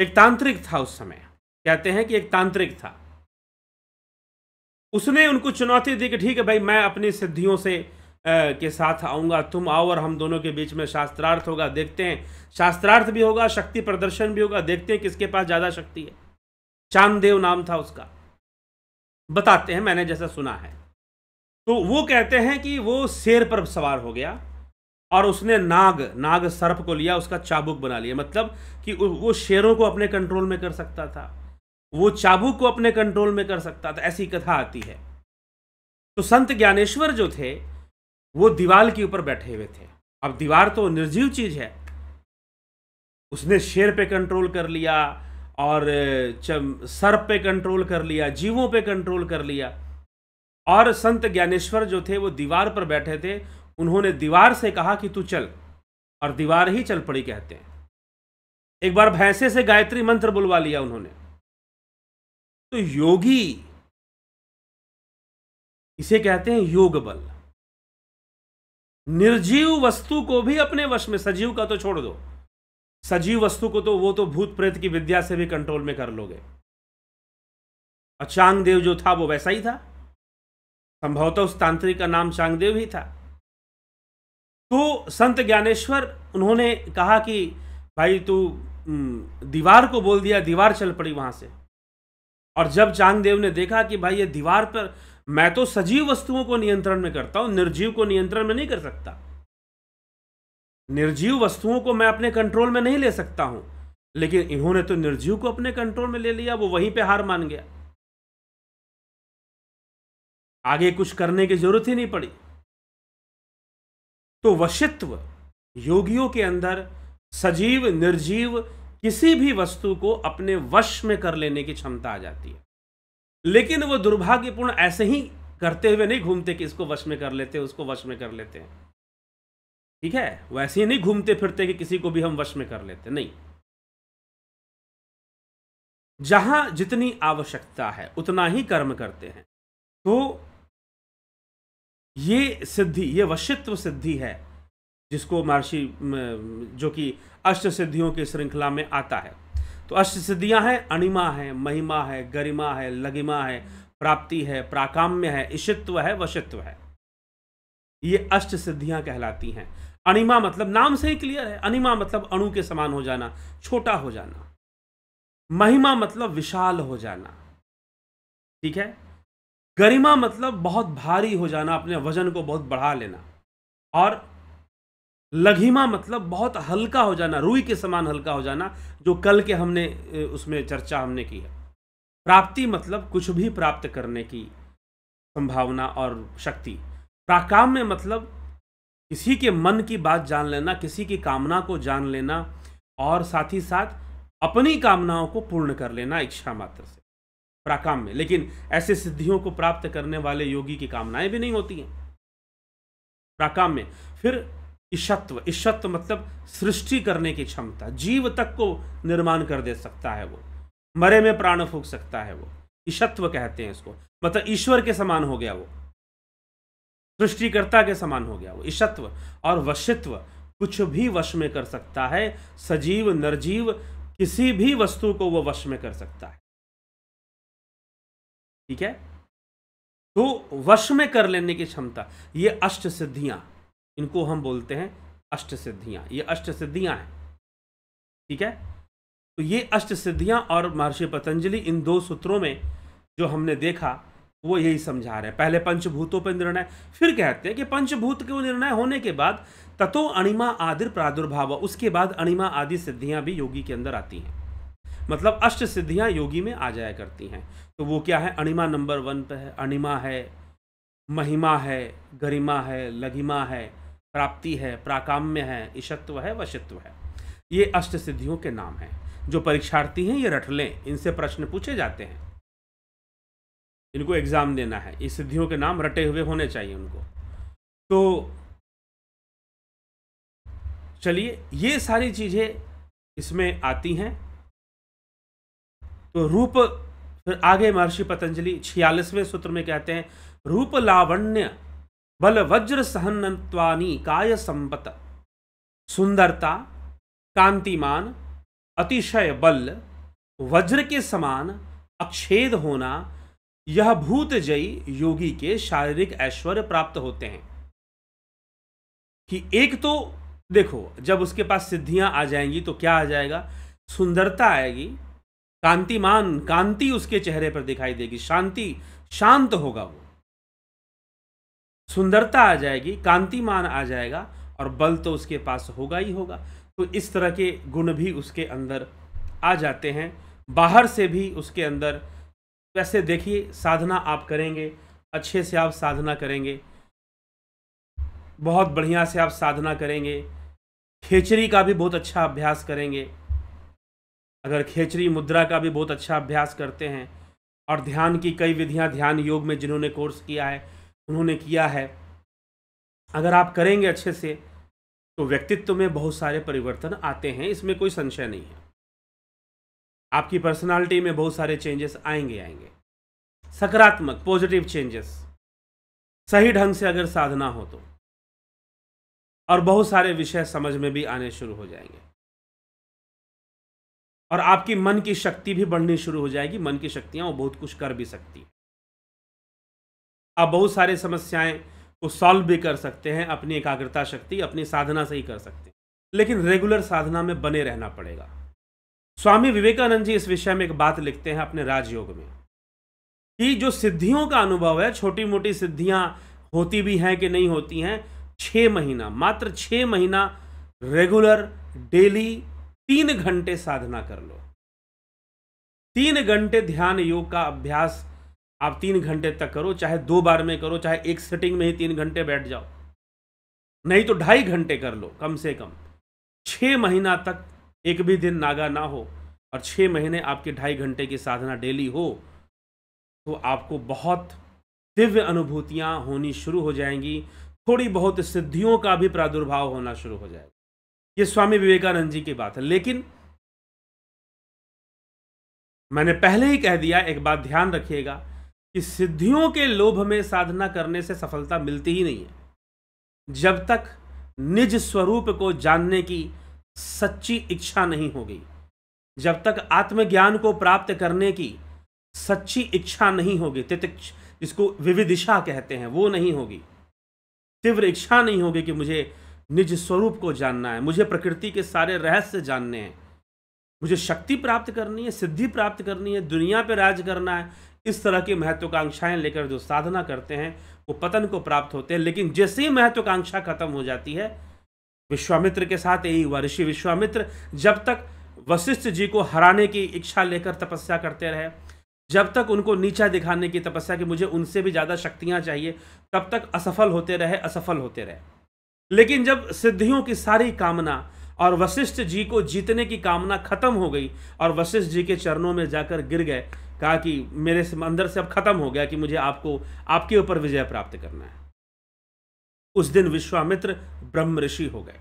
एक तांत्रिक था उस समय कहते हैं कि एक तांत्रिक था उसने उनको चुनौती दी कि ठीक है भाई मैं अपनी सिद्धियों से आ, के साथ आऊंगा तुम आओ और हम दोनों के बीच में शास्त्रार्थ होगा देखते हैं शास्त्रार्थ भी होगा शक्ति प्रदर्शन भी होगा देखते हैं किसके पास ज़्यादा शक्ति है चांददेव नाम था उसका बताते हैं मैंने जैसा सुना है तो वो कहते हैं कि वो शेर पर सवार हो गया और उसने नाग नाग सर्प को लिया उसका चाबुक बना लिया मतलब कि वो शेरों को अपने कंट्रोल में कर सकता था वो चाबुक को अपने कंट्रोल में कर सकता था ऐसी कथा आती है तो संत ज्ञानेश्वर जो थे वो दीवार के ऊपर बैठे हुए थे अब दीवार तो निर्जीव चीज है उसने शेर पे कंट्रोल कर लिया और सर्प पे कंट्रोल कर लिया जीवों पे कंट्रोल कर लिया और संत ज्ञानेश्वर जो थे वो दीवार पर बैठे थे उन्होंने दीवार से कहा कि तू चल और दीवार ही चल पड़ी कहते हैं एक बार भैंसे से गायत्री मंत्र बुलवा लिया उन्होंने तो योगी इसे कहते हैं योग बल निर्जीव वस्तु को भी अपने वश में सजीव का तो छोड़ दो सजीव वस्तु को तो वो तो भूत प्रेत की विद्या से भी कंट्रोल में कर लोगे और चांगदेव जो था वो वैसा ही था संभवतः उस तांत्रिक का नाम चांगदेव ही था तो संत ज्ञानेश्वर उन्होंने कहा कि भाई तू दीवार को बोल दिया दीवार चल पड़ी वहां से और जब चांददेव ने देखा कि भाई ये दीवार पर मैं तो सजीव वस्तुओं को नियंत्रण में करता हूं निर्जीव को नियंत्रण में नहीं कर सकता निर्जीव वस्तुओं को मैं अपने कंट्रोल में नहीं ले सकता हूं लेकिन इन्होंने तो निर्जीव को अपने कंट्रोल में ले लिया वो वहीं पे हार मान गया आगे कुछ करने की जरूरत ही नहीं पड़ी तो वशित्व योगियों के अंदर सजीव निर्जीव किसी भी वस्तु को अपने वश में कर लेने की क्षमता आ जाती है लेकिन वो दुर्भाग्यपूर्ण ऐसे ही करते हुए नहीं घूमते कि इसको वश में कर लेते उसको वश में कर लेते हैं ठीक है वैसे ही नहीं घूमते फिरते कि किसी को भी हम वश में कर लेते नहीं जहां जितनी आवश्यकता है उतना ही कर्म करते हैं तो ये सिद्धि ये वशित्व सिद्धि है जिसको महर्षि जो कि अष्ट सिद्धियों की श्रृंखला में आता है तो अष्ट सिद्धियां हैं अणिमा है महिमा है गरिमा है लगिमा है प्राप्ति है प्राकाम्य है इशित्व है वशित्व है ये अष्ट सिद्धियां कहलाती हैं अणिमा मतलब नाम से ही क्लियर है अनिमा मतलब अणु के समान हो जाना छोटा हो जाना महिमा मतलब विशाल हो जाना ठीक है गरिमा मतलब बहुत भारी हो जाना अपने वजन को बहुत बढ़ा लेना और लघिमा मतलब बहुत हल्का हो जाना रुई के समान हल्का हो जाना जो कल के हमने उसमें चर्चा हमने की है प्राप्ति मतलब कुछ भी प्राप्त करने की संभावना और शक्ति प्राकाम में मतलब किसी के मन की बात जान लेना किसी की कामना को जान लेना और साथ ही साथ अपनी कामनाओं को पूर्ण कर लेना इच्छा मात्र से पराकाम में लेकिन ऐसे सिद्धियों को प्राप्त करने वाले योगी की कामनाएं भी नहीं होती हैं पराकाम में फिर ईशत्व ईशत्व मतलब सृष्टि करने की क्षमता जीव तक को निर्माण कर दे सकता है वो मरे में प्राण फूक सकता है वो ईशत्व कहते हैं इसको मतलब ईश्वर के समान हो गया वो सृष्टिकर्ता के समान हो गया वो ईशत्व और वशित्व कुछ भी वश में कर सकता है सजीव निर्जीव किसी भी वस्तु को वो वश में कर सकता है ठीक है तो वश में कर लेने की क्षमता ये अष्ट सिद्धियां इनको हम बोलते हैं अष्ट सिद्धियां ये अष्ट सिद्धियां हैं ठीक है तो ये अष्ट सिद्धियां और महर्षि पतंजलि इन दो सूत्रों में जो हमने देखा वो यही समझा रहे हैं पहले पंचभूतों पर निर्णय फिर कहते हैं कि पंचभूत के निर्णय होने के बाद ततो अणिमा आदि प्रादुर्भाव उसके बाद अणिमा आदि सिद्धियां भी योगी के अंदर आती हैं मतलब अष्ट सिद्धियाँ योगी में आ जाया करती हैं तो वो क्या है अणिमा नंबर वन पे है अणिमा है महिमा है गरिमा है लघिमा है प्राप्ति है प्राकाम्य है ईशत्व है वशित्व है ये अष्ट सिद्धियों के नाम हैं जो परीक्षार्थी हैं ये रट लें इनसे प्रश्न पूछे जाते हैं इनको एग्ज़ाम देना है इस सिद्धियों के नाम रटे हुए होने चाहिए उनको तो चलिए ये सारी चीज़ें इसमें आती हैं तो रूप फिर आगे महर्षि पतंजलि छियालीसवें सूत्र में कहते हैं रूप लावण्य बल वज्र सहनत्वानी काय संपत सुंदरता कांतिमान अतिशय बल वज्र के समान अक्षेद होना यह भूत जयी योगी के शारीरिक ऐश्वर्य प्राप्त होते हैं कि एक तो देखो जब उसके पास सिद्धियां आ जाएंगी तो क्या आ जाएगा सुंदरता आएगी कांतिमान कांति उसके चेहरे पर दिखाई देगी शांति शांत होगा वो सुंदरता आ जाएगी कांतिमान आ जाएगा और बल तो उसके पास होगा ही होगा तो इस तरह के गुण भी उसके अंदर आ जाते हैं बाहर से भी उसके अंदर वैसे देखिए साधना आप करेंगे अच्छे से आप साधना करेंगे बहुत बढ़िया से आप साधना करेंगे खेचरी का भी बहुत अच्छा अभ्यास करेंगे अगर खेचरी मुद्रा का भी बहुत अच्छा अभ्यास करते हैं और ध्यान की कई विधियां ध्यान योग में जिन्होंने कोर्स किया है उन्होंने किया है अगर आप करेंगे अच्छे से तो व्यक्तित्व में बहुत सारे परिवर्तन आते हैं इसमें कोई संशय नहीं है आपकी पर्सनालिटी में बहुत सारे चेंजेस आएंगे आएंगे सकारात्मक पॉजिटिव चेंजेस सही ढंग से अगर साधना हो तो और बहुत सारे विषय समझ में भी आने शुरू हो जाएंगे और आपकी मन की शक्ति भी बढ़नी शुरू हो जाएगी मन की शक्तियां वो बहुत कुछ कर भी सकती आप बहुत सारे समस्याएं को सॉल्व भी कर सकते हैं अपनी एकाग्रता शक्ति अपनी साधना से ही कर सकते हैं लेकिन रेगुलर साधना में बने रहना पड़ेगा स्वामी विवेकानंद जी इस विषय में एक बात लिखते हैं अपने राजयोग में कि जो सिद्धियों का अनुभव है छोटी मोटी सिद्धियां होती भी हैं कि नहीं होती हैं छः महीना मात्र छः महीना रेगुलर डेली तीन घंटे साधना कर लो तीन घंटे ध्यान योग का अभ्यास आप तीन घंटे तक करो चाहे दो बार में करो चाहे एक सेटिंग में ही तीन घंटे बैठ जाओ नहीं तो ढाई घंटे कर लो कम से कम छह महीना तक एक भी दिन नागा ना हो और छह महीने आपके ढाई घंटे की साधना डेली हो तो आपको बहुत दिव्य अनुभूतियां होनी शुरू हो जाएंगी थोड़ी बहुत सिद्धियों का भी प्रादुर्भाव होना शुरू हो जाएगा ये स्वामी विवेकानंद जी की बात है लेकिन मैंने पहले ही कह दिया एक बात ध्यान रखिएगा कि सिद्धियों के लोभ में साधना करने से सफलता मिलती ही नहीं है जब तक निज स्वरूप को जानने की सच्ची इच्छा नहीं होगी जब तक आत्मज्ञान को प्राप्त करने की सच्ची इच्छा नहीं होगी तितिक्ष जिसको विविदिशा कहते हैं वो नहीं होगी तीव्र इच्छा नहीं होगी कि मुझे निज स्वरूप को जानना है मुझे प्रकृति के सारे रहस्य जानने हैं मुझे शक्ति प्राप्त करनी है सिद्धि प्राप्त करनी है दुनिया पर राज करना है इस तरह की महत्वाकांक्षाएं लेकर जो साधना करते हैं वो पतन को प्राप्त होते हैं लेकिन जैसे ही महत्वाकांक्षा खत्म हो जाती है विश्वामित्र के साथ यही हुआ ऋषि विश्वामित्र जब तक वशिष्ठ जी को हराने की इच्छा लेकर तपस्या करते रहे जब तक उनको नीचा दिखाने की तपस्या कि मुझे उनसे भी ज़्यादा शक्तियाँ चाहिए तब तक असफल होते रहे असफल होते रहे लेकिन जब सिद्धियों की सारी कामना और वशिष्ठ जी को जीतने की कामना खत्म हो गई और वशिष्ठ जी के चरणों में जाकर गिर गए कहा कि मेरे से अंदर से अब खत्म हो गया कि मुझे आपको आपके ऊपर विजय प्राप्त करना है उस दिन विश्वामित्र ब्रह्म ऋषि हो गए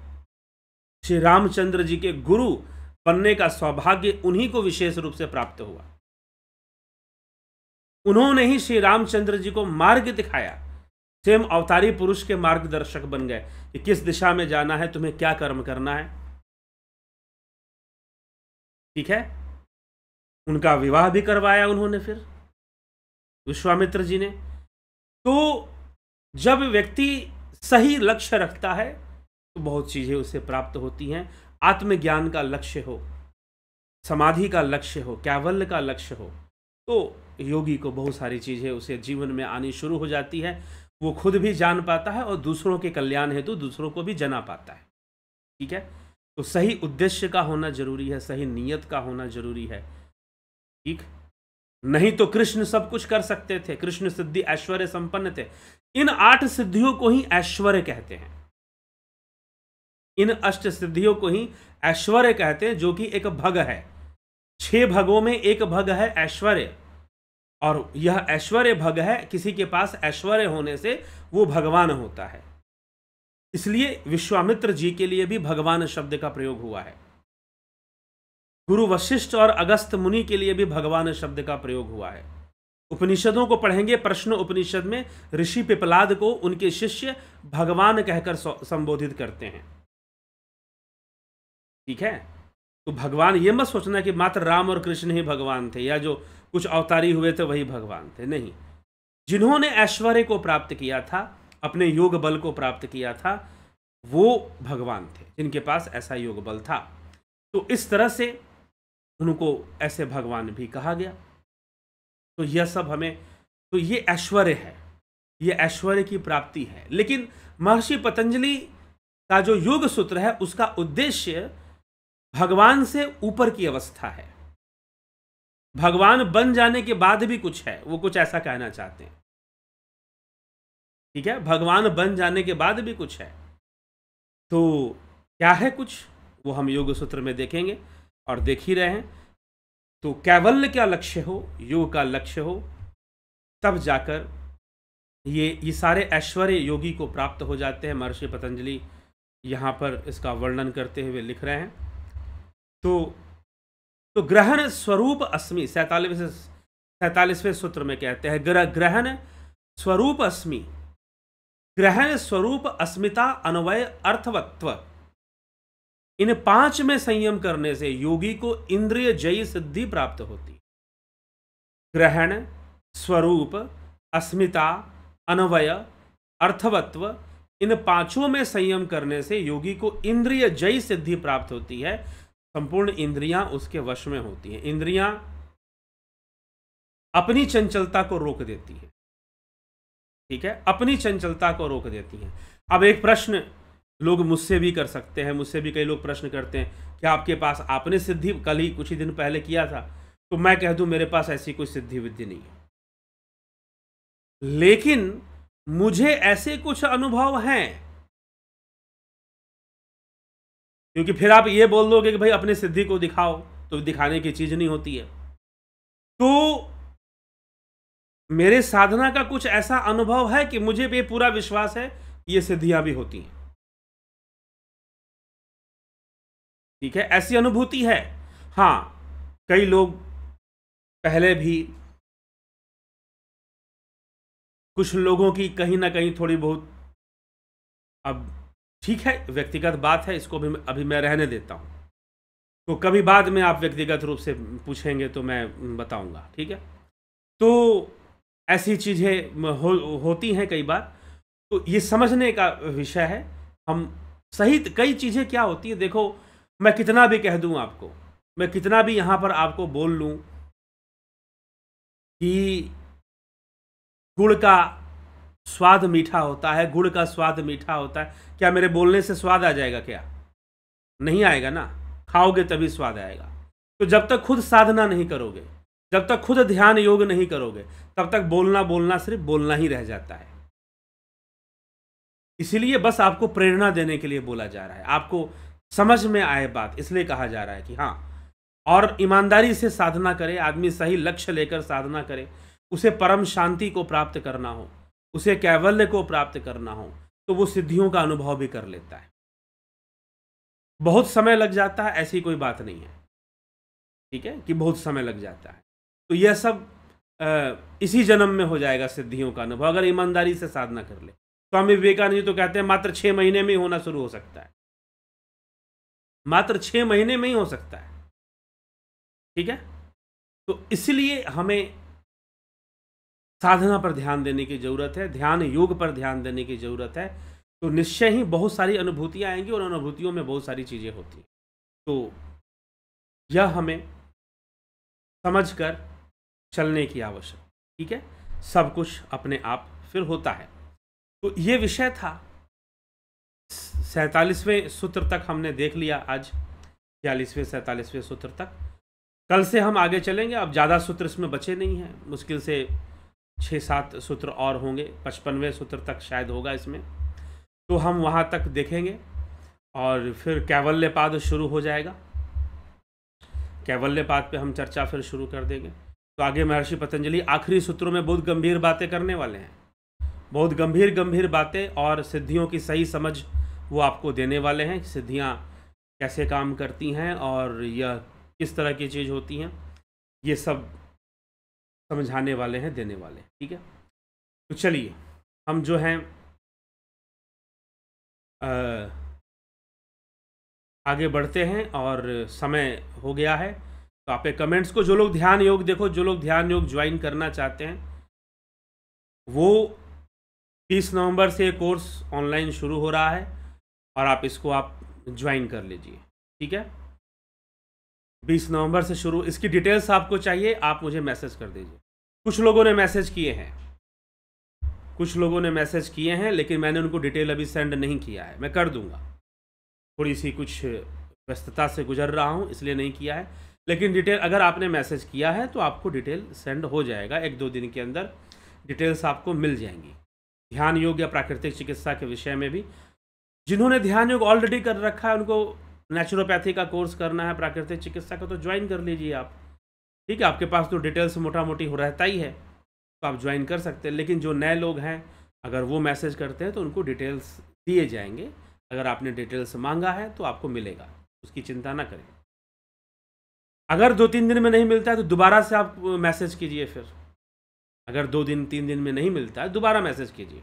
श्री रामचंद्र जी के गुरु बनने का सौभाग्य उन्हीं को विशेष रूप से प्राप्त हुआ उन्होंने ही श्री रामचंद्र जी को मार्ग दिखाया सेम अवतारी पुरुष के मार्गदर्शक बन गए कि किस दिशा में जाना है तुम्हें क्या कर्म करना है ठीक है उनका विवाह भी करवाया उन्होंने फिर विश्वामित्र जी ने तो जब व्यक्ति सही लक्ष्य रखता है तो बहुत चीज़ें उसे प्राप्त होती हैं आत्मज्ञान का लक्ष्य हो समाधि का लक्ष्य हो कैवल्य का लक्ष्य हो तो योगी को बहुत सारी चीज़ें उसे जीवन में आनी शुरू हो जाती है वो खुद भी जान पाता है और दूसरों के कल्याण हेतु दूसरों को भी जना पाता है ठीक है तो सही उद्देश्य का होना जरूरी है सही नीयत का होना जरूरी है ठीक नहीं तो कृष्ण सब कुछ कर सकते थे कृष्ण सिद्धि ऐश्वर्य संपन्न थे इन आठ सिद्धियों को ही ऐश्वर्य कहते हैं इन अष्ट सिद्धियों को ही ऐश्वर्य कहते हैं जो कि एक भग है छह भगों में एक भग है ऐश्वर्य और यह ऐश्वर्य भग है किसी के पास ऐश्वर्य होने से वो भगवान होता है इसलिए विश्वामित्र जी के लिए भी भगवान शब्द का प्रयोग हुआ है गुरु वशिष्ठ और अगस्त मुनि के लिए भी भगवान शब्द का प्रयोग हुआ है उपनिषदों को पढ़ेंगे प्रश्न उपनिषद में ऋषि पिपलाद को उनके शिष्य भगवान कहकर संबोधित करते हैं ठीक है तो भगवान ये मत सोचना कि मात्र राम और कृष्ण ही भगवान थे या जो कुछ अवतारी हुए थे वही भगवान थे नहीं जिन्होंने ऐश्वर्य को प्राप्त किया था अपने योग बल को प्राप्त किया था वो भगवान थे जिनके पास ऐसा योग बल था तो इस तरह से उनको ऐसे भगवान भी कहा गया तो यह सब हमें तो ये ऐश्वर्य है ये ऐश्वर्य की प्राप्ति है लेकिन महर्षि पतंजलि का जो योग सूत्र है उसका उद्देश्य भगवान से ऊपर की अवस्था है भगवान बन जाने के बाद भी कुछ है वो कुछ ऐसा कहना चाहते हैं ठीक है भगवान बन जाने के बाद भी कुछ है तो क्या है कुछ वो हम योग सूत्र में देखेंगे और देख ही रहे हैं तो कैवल्य का लक्ष्य हो योग का लक्ष्य हो तब जाकर ये ये सारे ऐश्वर्य योगी को प्राप्त हो जाते हैं महर्षि पतंजलि यहाँ पर इसका वर्णन करते हुए लिख रहे हैं तो तो ग्रहण स्वरूप अस्मि सैतालीस सैतालीसवें सूत्र में कहते हैं ग्रह ग्रहण स्वरूप अस्मि ग्रहण स्वरूप अस्मिता अन्वय अर्थवत्व इन पांच में संयम करने से योगी को इंद्रिय जयी सिद्धि प्राप्त होती ग्रहण स्वरूप अस्मिता अन्वय अर्थवत्व इन पांचों में संयम करने से योगी को इंद्रिय जयी सिद्धि प्राप्त होती है संपूर्ण इंद्रियां उसके वश में होती हैं इंद्रियां अपनी चंचलता को रोक देती हैं ठीक है अपनी चंचलता को रोक देती हैं अब एक प्रश्न लोग मुझसे भी कर सकते हैं मुझसे भी कई लोग प्रश्न करते हैं कि आपके पास आपने सिद्धि कल ही कुछ ही दिन पहले किया था तो मैं कह दूं मेरे पास ऐसी कोई सिद्धि विद्धि नहीं है लेकिन मुझे ऐसे कुछ अनुभव हैं क्योंकि फिर आप ये बोल दोगे कि भाई अपने सिद्धि को दिखाओ तो दिखाने की चीज़ नहीं होती है तो मेरे साधना का कुछ ऐसा अनुभव है कि मुझे भी पूरा विश्वास है ये सिद्धियां भी होती हैं ठीक है ऐसी अनुभूति है हाँ कई लोग पहले भी कुछ लोगों की कहीं ना कहीं थोड़ी बहुत अब ठीक है व्यक्तिगत बात है इसको भी अभी मैं रहने देता हूँ तो कभी बाद में आप व्यक्तिगत रूप से पूछेंगे तो मैं बताऊंगा ठीक है तो ऐसी चीज़ें हो, होती हैं कई बार तो ये समझने का विषय है हम सही कई चीज़ें क्या होती है देखो मैं कितना भी कह दूं आपको मैं कितना भी यहाँ पर आपको बोल लूँ कि गुड़ का स्वाद मीठा होता है गुड़ का स्वाद मीठा होता है क्या मेरे बोलने से स्वाद आ जाएगा क्या नहीं आएगा ना खाओगे तभी स्वाद आएगा तो जब तक खुद साधना नहीं करोगे जब तक खुद ध्यान योग नहीं करोगे तब तक बोलना बोलना सिर्फ बोलना ही रह जाता है इसीलिए बस आपको प्रेरणा देने के लिए बोला जा रहा है आपको समझ में आए बात इसलिए कहा जा रहा है कि हाँ और ईमानदारी से साधना करे आदमी सही लक्ष्य लेकर साधना करे उसे परम शांति को प्राप्त करना हो उसे कैवल्य को प्राप्त करना हो तो वो सिद्धियों का अनुभव भी कर लेता है बहुत समय लग जाता है ऐसी कोई बात नहीं है ठीक है कि बहुत समय लग जाता है तो यह सब आ, इसी जन्म में हो जाएगा सिद्धियों का अनुभव अगर ईमानदारी से साधना कर ले स्वामी तो विवेकानंद जी तो कहते हैं मात्र छः महीने में ही होना शुरू हो सकता है मात्र छः महीने में ही हो सकता है ठीक है तो इसलिए हमें साधना पर ध्यान देने की ज़रूरत है ध्यान योग पर ध्यान देने की ज़रूरत है तो निश्चय ही बहुत सारी अनुभूतियाँ आएंगी और अनुभूतियों में बहुत सारी चीज़ें होती हैं तो यह हमें समझ कर चलने की आवश्यकता ठीक है सब कुछ अपने आप फिर होता है तो ये विषय था सैंतालीसवें सूत्र तक हमने देख लिया आज छियालीसवें सैंतालीसवें सूत्र तक कल से हम आगे चलेंगे अब ज़्यादा सूत्र इसमें बचे नहीं हैं मुश्किल से छः सात सूत्र और होंगे पचपनवें सूत्र तक शायद होगा इसमें तो हम वहाँ तक देखेंगे और फिर कैवल्यपाद शुरू हो जाएगा कैवल्यपाद पे हम चर्चा फिर शुरू कर देंगे तो आगे महर्षि पतंजलि आखिरी सूत्रों में बहुत गंभीर बातें करने वाले हैं बहुत गंभीर गंभीर बातें और सिद्धियों की सही समझ वो आपको देने वाले हैं सिद्धियाँ कैसे काम करती हैं और यह किस तरह की चीज़ होती हैं ये सब समझाने वाले हैं देने वाले हैं ठीक है तो चलिए हम जो हैं आगे बढ़ते हैं और समय हो गया है तो आपके कमेंट्स को जो लोग ध्यान योग देखो जो लोग ध्यान योग ज्वाइन करना चाहते हैं वो 30 नवंबर से कोर्स ऑनलाइन शुरू हो रहा है और आप इसको आप ज्वाइन कर लीजिए ठीक है बीस नवंबर से शुरू इसकी डिटेल्स आपको चाहिए आप मुझे मैसेज कर दीजिए कुछ लोगों ने मैसेज किए हैं कुछ लोगों ने मैसेज किए हैं लेकिन मैंने उनको डिटेल अभी सेंड नहीं किया है मैं कर दूंगा थोड़ी सी कुछ व्यस्तता से गुजर रहा हूं इसलिए नहीं किया है लेकिन डिटेल अगर आपने मैसेज किया है तो आपको डिटेल सेंड हो जाएगा एक दो दिन के अंदर डिटेल्स आपको मिल जाएंगी ध्यान योग या प्राकृतिक चिकित्सा के विषय में भी जिन्होंने ध्यान योग ऑलरेडी कर रखा है उनको नेचुरोपैथी का कोर्स करना है प्राकृतिक चिकित्सा का तो ज्वाइन कर लीजिए आप ठीक है आपके पास तो डिटेल्स मोटा मोटी हो रहता ही है तो आप ज्वाइन कर सकते हैं लेकिन जो नए लोग हैं अगर वो मैसेज करते हैं तो उनको डिटेल्स दिए जाएंगे अगर आपने डिटेल्स मांगा है तो आपको मिलेगा उसकी चिंता ना करें अगर दो तीन दिन में नहीं मिलता है तो दोबारा से आप मैसेज कीजिए फिर अगर दो दिन तीन दिन में नहीं मिलता है दोबारा मैसेज कीजिए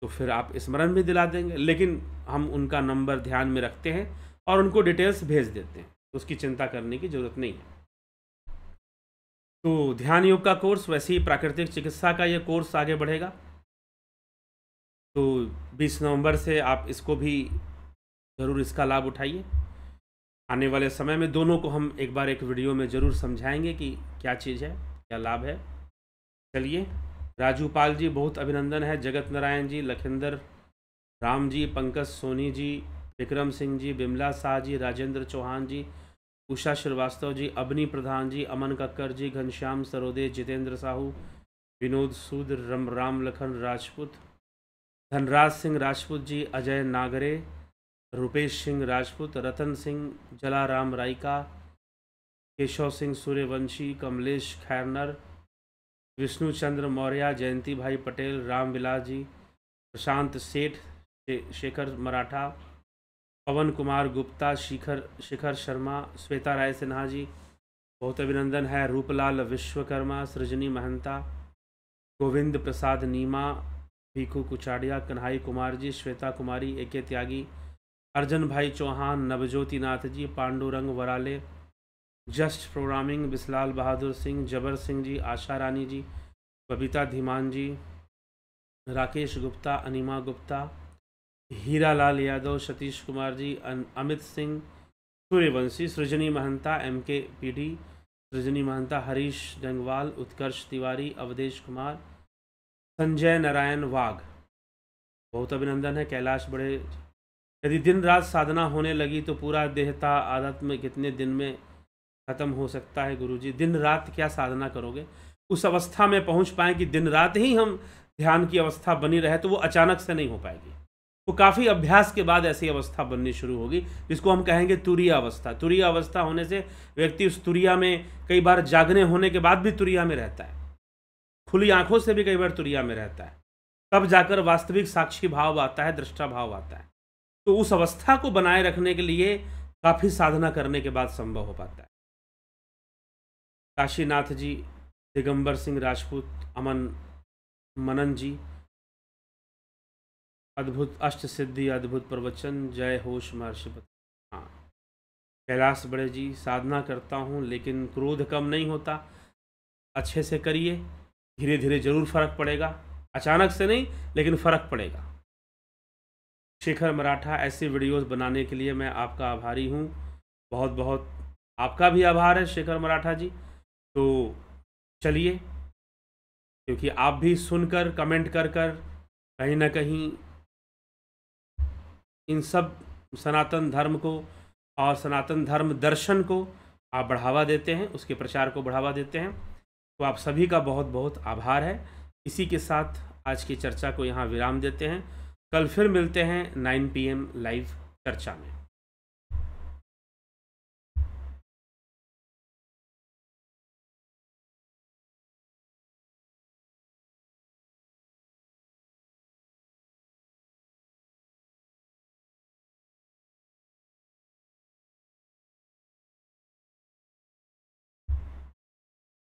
तो फिर आप स्मरण भी दिला देंगे लेकिन हम उनका नंबर ध्यान में रखते हैं और उनको डिटेल्स भेज देते हैं उसकी चिंता करने की ज़रूरत नहीं है तो ध्यान योग का कोर्स वैसे ही प्राकृतिक चिकित्सा का ये कोर्स आगे बढ़ेगा तो 20 नवंबर से आप इसको भी ज़रूर इसका लाभ उठाइए आने वाले समय में दोनों को हम एक बार एक वीडियो में ज़रूर समझाएंगे कि क्या चीज़ है क्या लाभ है चलिए राजू पाल जी बहुत अभिनंदन है जगत नारायण जी लखिंदर राम जी पंकज सोनी जी विक्रम सिंह जी बिमला शाह जी राजेंद्र चौहान जी उषा श्रीवास्तव जी अबनी प्रधान जी अमन कक्कर जी घनश्याम सरोदे जितेंद्र साहू विनोद सूद रम राम लखन राजपूत धनराज सिंह राजपूत जी अजय नागरे रुपेश सिंह राजपूत रतन सिंह जलाराम रायका केशव सिंह सूर्यवंशी कमलेश खैरनर विष्णु चंद्र मौर्य जयंती भाई पटेल रामविलास जी प्रशांत सेठ शेखर मराठा पवन कुमार गुप्ता शिखर शिखर शर्मा श्वेता राय सिन्हा जी बहुत अभिनंदन है रूपलाल विश्वकर्मा सृजनी महंता गोविंद प्रसाद नीमा भीखू कुचाड़िया कन्हई कुमार जी श्वेता कुमारी ए के Tyagi Arjan Bhai Chauhan Navjyoti Nath ji Pandurang Warale just programming Bislal Bahadur Singh Jabar Singh ji Asha Rani ji Babita Dhiman ji Rakesh Gupta Anima Gupta Hira Lal Yadav Satish Kumar ji Amit Singh Suryavanshi Srijani Mahanta M K P D Srijani Mahanta Harish Dangwal Utkarsh Tiwari Awadhesh Kumar Sanjay Narayan Wagh बहुत अभिनंदन है कैलाश बड़े यदि दिन रात साधना होने लगी तो पूरा देहता आदत में कितने दिन में खत्म हो सकता है गुरु जी दिन रात क्या साधना करोगे उस अवस्था में पहुंच पाए कि दिन रात ही हम ध्यान की अवस्था बनी रहे तो वो अचानक से नहीं हो पाएगी वो तो काफ़ी अभ्यास के बाद ऐसी अवस्था बननी शुरू होगी जिसको हम कहेंगे तुरिया अवस्था तुरिया अवस्था होने से व्यक्ति उस तुरिया में कई बार जागने होने के बाद भी तुरिया में रहता है खुली आंखों से भी कई बार तुरिया में रहता है तब जाकर वास्तविक साक्षी भाव आता है दृष्टा भाव आता है तो उस अवस्था को बनाए रखने के लिए काफ़ी साधना करने के बाद संभव हो पाता है काशीनाथ जी दिगंबर सिंह राजपूत अमन मनन जी अद्भुत अष्ट सिद्धि अद्भुत प्रवचन जय होश महर्षि हाँ कैलाश बड़े जी साधना करता हूँ लेकिन क्रोध कम नहीं होता अच्छे से करिए धीरे धीरे जरूर फर्क पड़ेगा अचानक से नहीं लेकिन फर्क पड़ेगा शेखर मराठा ऐसी वीडियोस बनाने के लिए मैं आपका आभारी हूँ बहुत बहुत आपका भी आभार है शेखर मराठा जी तो चलिए क्योंकि आप भी सुनकर कमेंट कर कर कहीं ना कहीं इन सब सनातन धर्म को और सनातन धर्म दर्शन को आप बढ़ावा देते हैं उसके प्रचार को बढ़ावा देते हैं तो आप सभी का बहुत बहुत आभार है इसी के साथ आज की चर्चा को यहाँ विराम देते हैं कल फिर मिलते हैं 9 पीएम लाइव चर्चा में